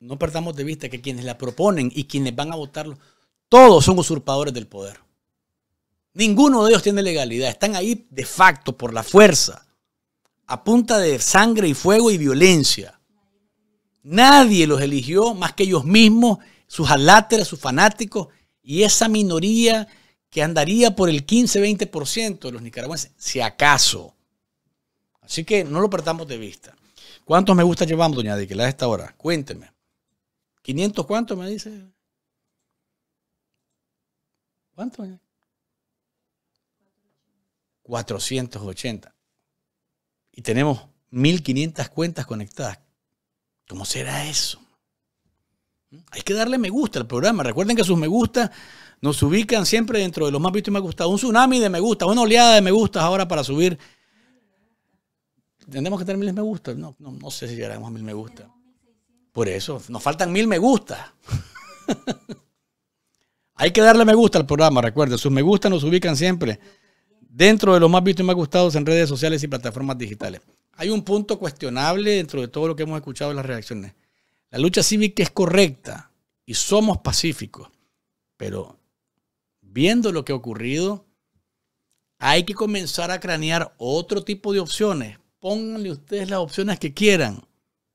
no perdamos de vista que quienes la proponen y quienes van a votarlo, todos son usurpadores del poder. Ninguno de ellos tiene legalidad, están ahí de facto por la fuerza, a punta de sangre y fuego y violencia. Nadie los eligió más que ellos mismos, sus aláteres, sus fanáticos y esa minoría que andaría por el 15-20% de los nicaragüenses, si acaso. Así que no lo perdamos de vista. ¿Cuántos me gusta llevamos, doña Diquela, a esta hora? Cuénteme. ¿500 cuántos, me dice? ¿Cuánto? 480. Y tenemos 1500 cuentas conectadas. ¿Cómo será eso? Hay que darle me gusta al programa. Recuerden que sus me gusta nos ubican siempre dentro de los más vistos y ha gustado. Un tsunami de me gusta, una oleada de me gustas ahora para subir tendremos que tener mil me gusta. No, no sé si llegaremos a mil me gusta. Por eso, nos faltan mil me gusta. <laughs> Hay que darle me gusta al programa, recuerden. Sus me gusta nos ubican siempre dentro de los más vistos y más gustados en redes sociales y plataformas digitales. Hay un punto cuestionable dentro de todo lo que hemos escuchado en las reacciones. La lucha cívica es correcta y somos pacíficos, pero viendo lo que ha ocurrido, hay que comenzar a cranear otro tipo de opciones pónganle ustedes las opciones que quieran,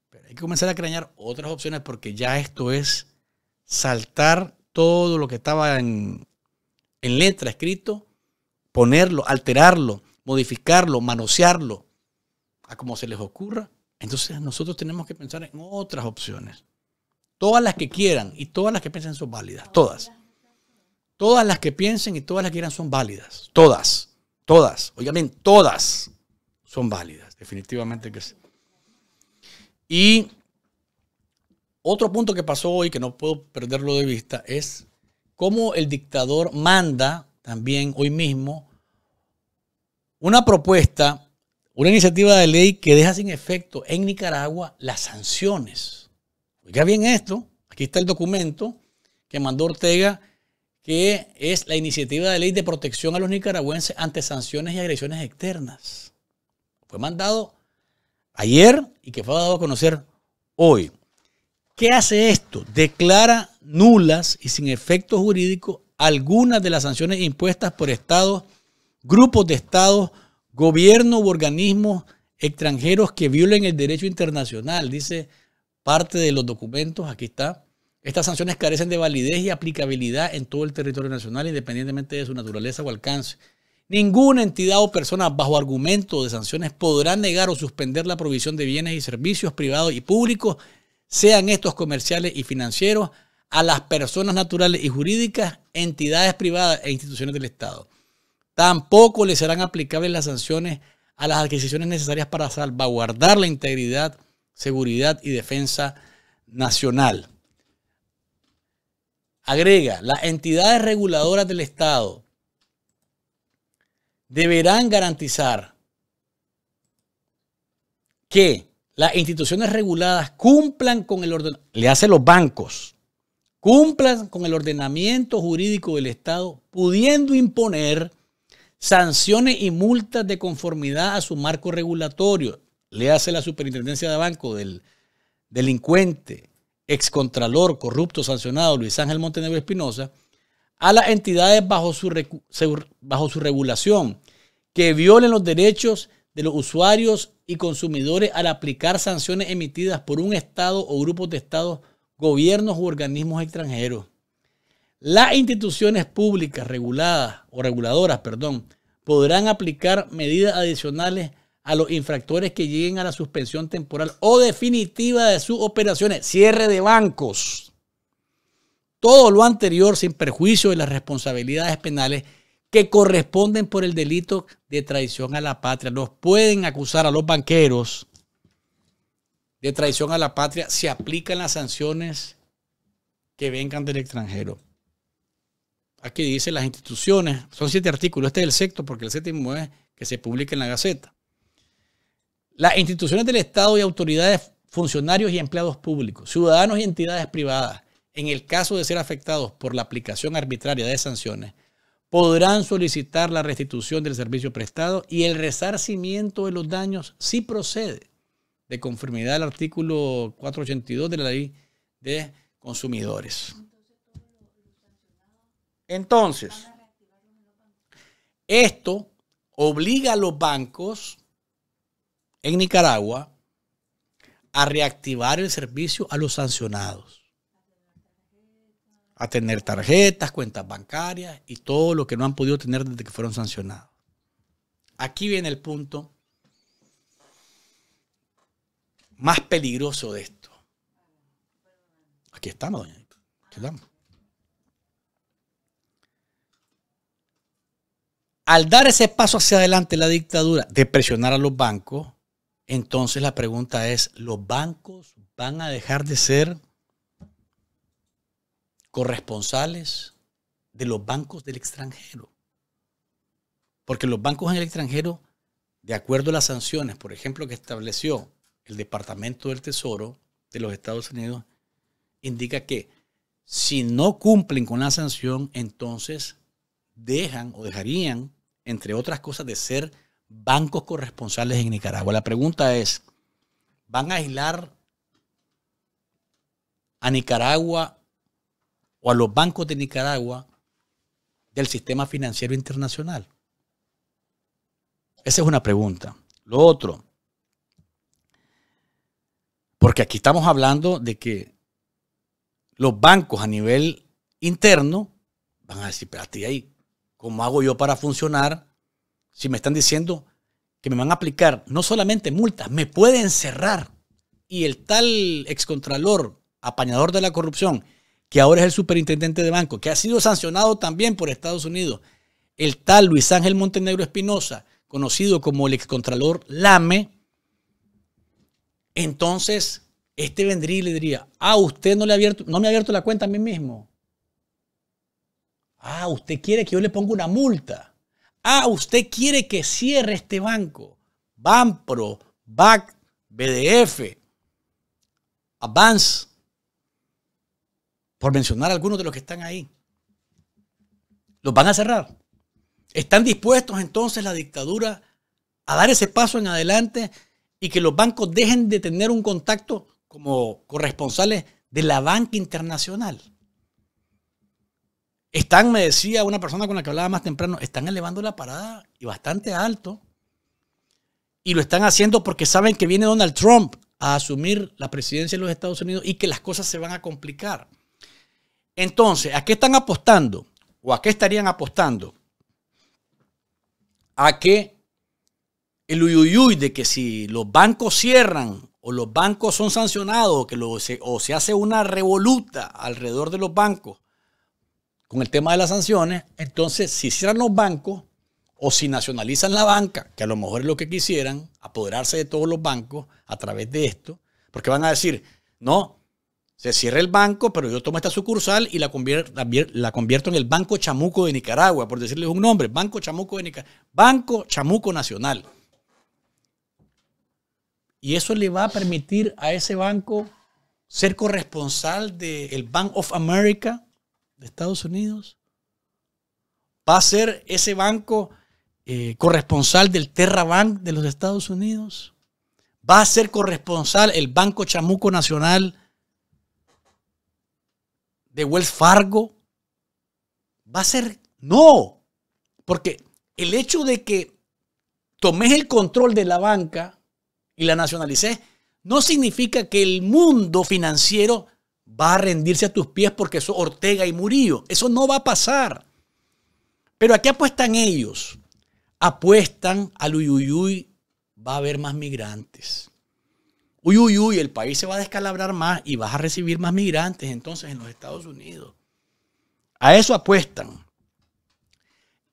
pero hay que comenzar a crañar otras opciones porque ya esto es saltar todo lo que estaba en, en letra escrito, ponerlo, alterarlo, modificarlo, manosearlo, a como se les ocurra. Entonces nosotros tenemos que pensar en otras opciones. Todas las que quieran y todas las que piensen son válidas, todas. Todas las que piensen y todas las que quieran son válidas, todas, todas, oigan bien, todas son válidas, definitivamente que sí. Y otro punto que pasó hoy, que no puedo perderlo de vista, es cómo el dictador manda también hoy mismo una propuesta, una iniciativa de ley que deja sin efecto en Nicaragua las sanciones. Oiga bien esto, aquí está el documento que mandó Ortega, que es la iniciativa de ley de protección a los nicaragüenses ante sanciones y agresiones externas. Fue mandado ayer y que fue dado a conocer hoy. ¿Qué hace esto? Declara nulas y sin efecto jurídico algunas de las sanciones impuestas por estados, grupos de estados, gobiernos u organismos extranjeros que violen el derecho internacional, dice parte de los documentos, aquí está. Estas sanciones carecen de validez y aplicabilidad en todo el territorio nacional, independientemente de su naturaleza o alcance. Ninguna entidad o persona bajo argumento de sanciones podrá negar o suspender la provisión de bienes y servicios privados y públicos, sean estos comerciales y financieros, a las personas naturales y jurídicas, entidades privadas e instituciones del Estado. Tampoco le serán aplicables las sanciones a las adquisiciones necesarias para salvaguardar la integridad, seguridad y defensa nacional. Agrega, las entidades reguladoras del Estado deberán garantizar que las instituciones reguladas cumplan con el ordenamiento, le hace los bancos, cumplan con el ordenamiento jurídico del Estado, pudiendo imponer sanciones y multas de conformidad a su marco regulatorio. Le hace la superintendencia de banco del delincuente, excontralor corrupto sancionado Luis Ángel Montenegro Espinosa, a las entidades bajo su, bajo su regulación, que violen los derechos de los usuarios y consumidores al aplicar sanciones emitidas por un Estado o grupos de Estados, gobiernos u organismos extranjeros. Las instituciones públicas reguladas o reguladoras, perdón, podrán aplicar medidas adicionales a los infractores que lleguen a la suspensión temporal o definitiva de sus operaciones, cierre de bancos. Todo lo anterior sin perjuicio de las responsabilidades penales que corresponden por el delito de traición a la patria. Los pueden acusar a los banqueros de traición a la patria si aplican las sanciones que vengan del extranjero. Aquí dice las instituciones, son siete artículos, este es el sexto porque el séptimo es que se publique en la Gaceta. Las instituciones del Estado y autoridades, funcionarios y empleados públicos, ciudadanos y entidades privadas, en el caso de ser afectados por la aplicación arbitraria de sanciones, podrán solicitar la restitución del servicio prestado y el resarcimiento de los daños si procede, de conformidad al artículo 482 de la ley de consumidores. Entonces, esto obliga a los bancos en Nicaragua a reactivar el servicio a los sancionados a tener tarjetas, cuentas bancarias y todo lo que no han podido tener desde que fueron sancionados. Aquí viene el punto más peligroso de esto. Aquí estamos, doña. Aquí Al dar ese paso hacia adelante la dictadura de presionar a los bancos, entonces la pregunta es, ¿los bancos van a dejar de ser corresponsales de los bancos del extranjero. Porque los bancos en el extranjero, de acuerdo a las sanciones, por ejemplo, que estableció el Departamento del Tesoro de los Estados Unidos, indica que si no cumplen con la sanción, entonces dejan o dejarían, entre otras cosas, de ser bancos corresponsales en Nicaragua. La pregunta es, ¿van a aislar a Nicaragua o a los bancos de Nicaragua del sistema financiero internacional? Esa es una pregunta. Lo otro, porque aquí estamos hablando de que los bancos a nivel interno van a decir, ti ahí, ¿cómo hago yo para funcionar si me están diciendo que me van a aplicar no solamente multas, me pueden cerrar? Y el tal excontralor, apañador de la corrupción, que ahora es el superintendente de banco, que ha sido sancionado también por Estados Unidos, el tal Luis Ángel Montenegro Espinosa, conocido como el excontralor Lame, entonces este vendría y le diría, ah, usted no, le ha abierto, no me ha abierto la cuenta a mí mismo. Ah, usted quiere que yo le ponga una multa. Ah, usted quiere que cierre este banco. Banpro, BAC, BDF, Avance por mencionar algunos de los que están ahí. Los van a cerrar. ¿Están dispuestos entonces la dictadura a dar ese paso en adelante y que los bancos dejen de tener un contacto como corresponsales de la banca internacional? Están, me decía una persona con la que hablaba más temprano, están elevando la parada y bastante alto. Y lo están haciendo porque saben que viene Donald Trump a asumir la presidencia de los Estados Unidos y que las cosas se van a complicar. Entonces, ¿a qué están apostando? ¿O a qué estarían apostando? A que el uyuyuy de que si los bancos cierran o los bancos son sancionados que o se hace una revoluta alrededor de los bancos con el tema de las sanciones, entonces si cierran los bancos o si nacionalizan la banca, que a lo mejor es lo que quisieran, apoderarse de todos los bancos a través de esto, porque van a decir, no, se cierra el banco, pero yo tomo esta sucursal y la convierto, la convierto en el Banco Chamuco de Nicaragua, por decirles un nombre, Banco Chamuco de Nicaragua, Banco Chamuco Nacional. Y eso le va a permitir a ese banco ser corresponsal del Bank of America de Estados Unidos. Va a ser ese banco eh, corresponsal del Terra Bank de los Estados Unidos. Va a ser corresponsal el Banco Chamuco Nacional de Wells Fargo, va a ser no. Porque el hecho de que tomes el control de la banca y la nacionalices no significa que el mundo financiero va a rendirse a tus pies porque eso Ortega y Murillo. Eso no va a pasar. Pero ¿a qué apuestan ellos? Apuestan al Uyuyuy, va a haber más migrantes uy, uy, uy, el país se va a descalabrar más y vas a recibir más migrantes entonces en los Estados Unidos. A eso apuestan.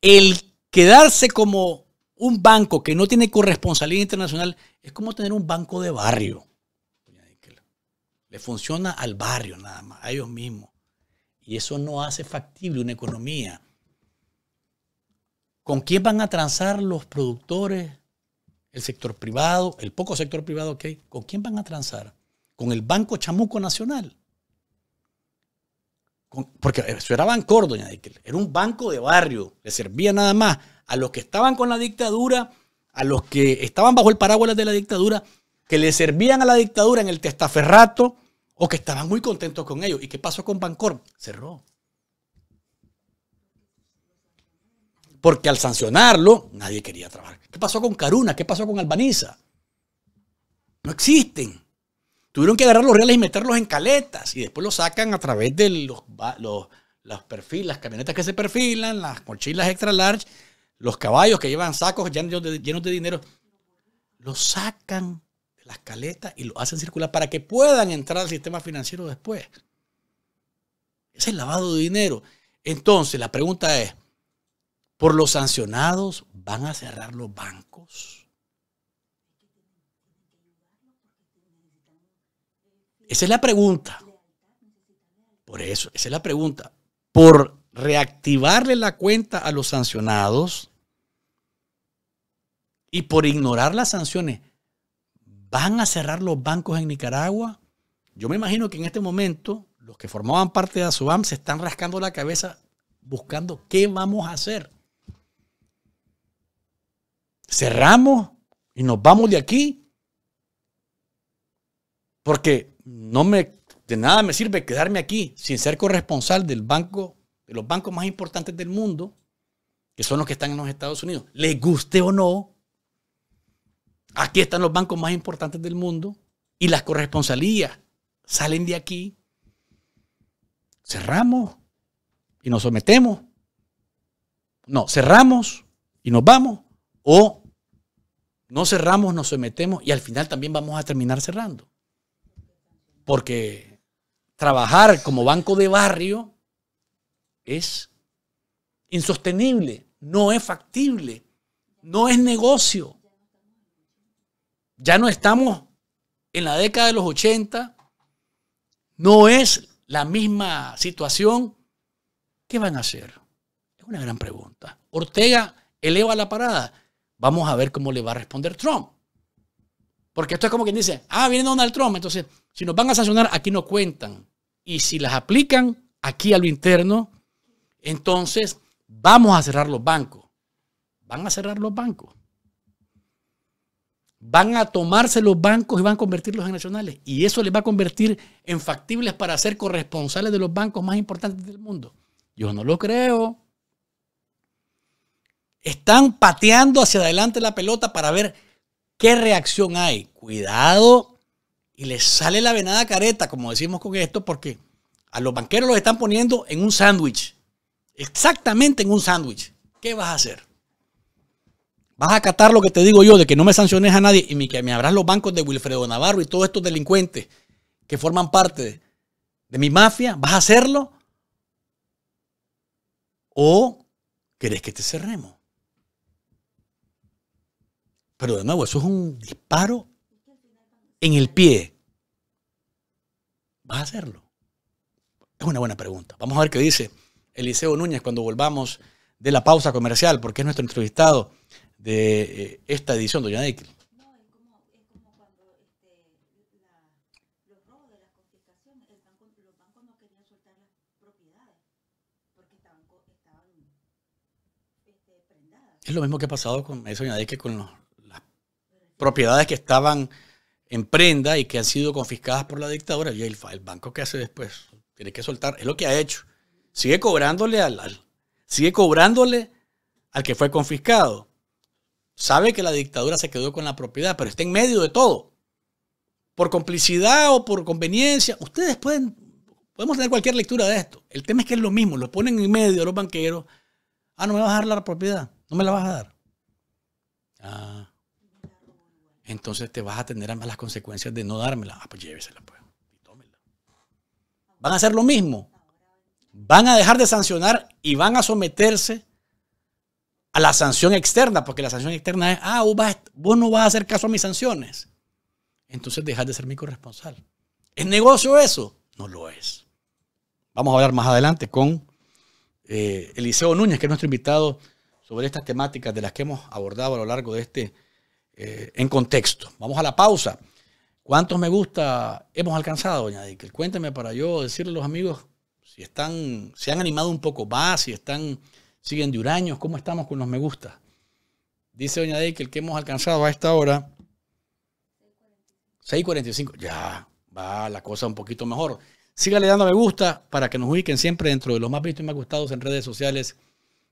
El quedarse como un banco que no tiene corresponsabilidad internacional es como tener un banco de barrio. Le funciona al barrio nada más, a ellos mismos. Y eso no hace factible una economía. ¿Con quién van a transar los productores el sector privado, el poco sector privado que hay, ¿con quién van a transar? ¿Con el Banco Chamuco Nacional? porque eso era Bancor, doña era un banco de barrio, le servía nada más a los que estaban con la dictadura, a los que estaban bajo el paraguas de la dictadura, que le servían a la dictadura en el testaferrato o que estaban muy contentos con ellos. ¿Y qué pasó con Bancor? Cerró. porque al sancionarlo nadie quería trabajar. ¿Qué pasó con Caruna? ¿Qué pasó con Albaniza? No existen. Tuvieron que agarrar los reales y meterlos en caletas y después los sacan a través de los, los, los las camionetas que se perfilan, las mochilas extra large, los caballos que llevan sacos llenos de, dinero. Los sacan de las caletas y lo hacen circular para que puedan entrar al sistema financiero después. Ese es el lavado de dinero. Entonces, la pregunta es, por los sancionados van a cerrar los bancos. Esa es la pregunta. Por eso, esa es la pregunta. Por reactivarle la cuenta a los sancionados y por ignorar las sanciones, ¿van a cerrar los bancos en Nicaragua? Yo me imagino que en este momento los que formaban parte de Asuam se están rascando la cabeza buscando qué vamos a hacer cerramos y nos vamos de aquí. Porque no me, de nada me sirve quedarme aquí sin ser corresponsal del banco, de los bancos más importantes del mundo, que son los que están en los Estados Unidos. Les guste o no, aquí están los bancos más importantes del mundo y las corresponsalías salen de aquí. Cerramos y nos sometemos. No, cerramos y nos vamos. O no cerramos, nos sometemos y al final también vamos a terminar cerrando. Porque trabajar como banco de barrio es insostenible, no es factible, no es negocio. Ya no estamos en la década de los 80, no es la misma situación. ¿Qué van a hacer? Es una gran pregunta. Ortega eleva la parada Vamos a ver cómo le va a responder Trump. Porque esto es como quien dice, ah, viene Donald Trump, entonces si nos van a sancionar, aquí no cuentan. Y si las aplican aquí a lo interno, entonces vamos a cerrar los bancos. Van a cerrar los bancos. Van a tomarse los bancos y van a convertirlos en nacionales. Y eso les va a convertir en factibles para ser corresponsales de los bancos más importantes del mundo. Yo no lo creo. Están pateando hacia adelante la pelota para ver qué reacción hay. Cuidado. Y les sale la venada careta, como decimos con esto, porque a los banqueros los están poniendo en un sándwich. Exactamente en un sándwich. ¿Qué vas a hacer? ¿Vas a acatar lo que te digo yo de que no me sanciones a nadie y que me abras los bancos de Wilfredo Navarro y todos estos delincuentes que forman parte de, mi mafia? ¿Vas a hacerlo? ¿O crees que te cerremos? Pero de nuevo, eso es un disparo en el pie. ¿Vas a hacerlo? Es una buena pregunta. Vamos a ver qué dice Eliseo Núñez cuando volvamos de la pausa comercial, porque es nuestro entrevistado de eh, esta edición, doña No, Es lo mismo que ha pasado con eso, doña que con los propiedades que estaban en prenda y que han sido confiscadas por la dictadura, y el, banco que hace después, tiene que soltar, es lo que ha hecho. Sigue cobrándole al, sigue cobrándole al que fue confiscado. Sabe que la dictadura se quedó con la propiedad, pero está en medio de todo. Por complicidad o por conveniencia, ustedes pueden podemos tener cualquier lectura de esto. El tema es que es lo mismo, lo ponen en medio los banqueros. Ah, no me vas a dar la propiedad, no me la vas a dar. Ah, entonces te vas a tener las consecuencias de no dármela. Ah, pues llévesela, pues, y tómela. Van a hacer lo mismo. Van a dejar de sancionar y van a someterse a la sanción externa, porque la sanción externa es, ah, vos, no vas a hacer caso a mis sanciones. Entonces dejas de ser mi corresponsal. ¿Es negocio eso? No lo es. Vamos a hablar más adelante con eh, Eliseo Núñez, que es nuestro invitado sobre estas temáticas de las que hemos abordado a lo largo de este eh, en contexto. Vamos a la pausa. ¿Cuántos me gusta hemos alcanzado, doña Deikel? Cuénteme para yo decirle a los amigos si están, se han animado un poco más, si están, siguen de huraños, cómo estamos con los me gusta. Dice doña el que hemos alcanzado a esta hora 6.45. Ya, va la cosa un poquito mejor. Sígale dando me gusta para que nos ubiquen siempre dentro de los más vistos y más gustados en redes sociales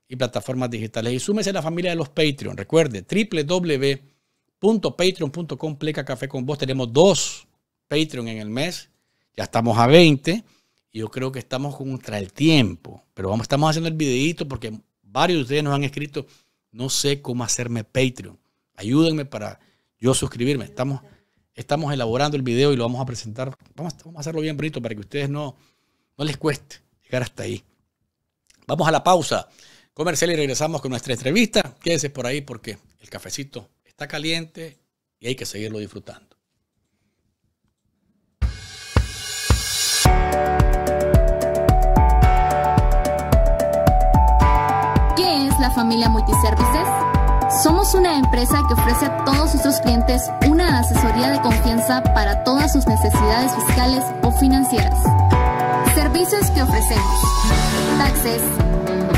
y plataformas digitales. Y súmese a la familia de los Patreon. Recuerde, www patreon.com pleca café con vos. Tenemos dos Patreon en el mes. Ya estamos a 20. Y yo creo que estamos contra el tiempo. Pero vamos, estamos haciendo el videito porque varios de ustedes nos han escrito, no sé cómo hacerme Patreon. Ayúdenme para yo suscribirme. Estamos, estamos elaborando el video y lo vamos a presentar. Vamos, a hacerlo bien bonito para que ustedes no, no les cueste llegar hasta ahí. Vamos a la pausa comercial y regresamos con nuestra entrevista. Quédense por ahí porque el cafecito está caliente y hay que seguirlo disfrutando. ¿Qué es la familia Multiservices? Somos una empresa que ofrece a todos nuestros clientes una asesoría de confianza para todas sus necesidades fiscales o financieras. Servicios que ofrecemos. Taxes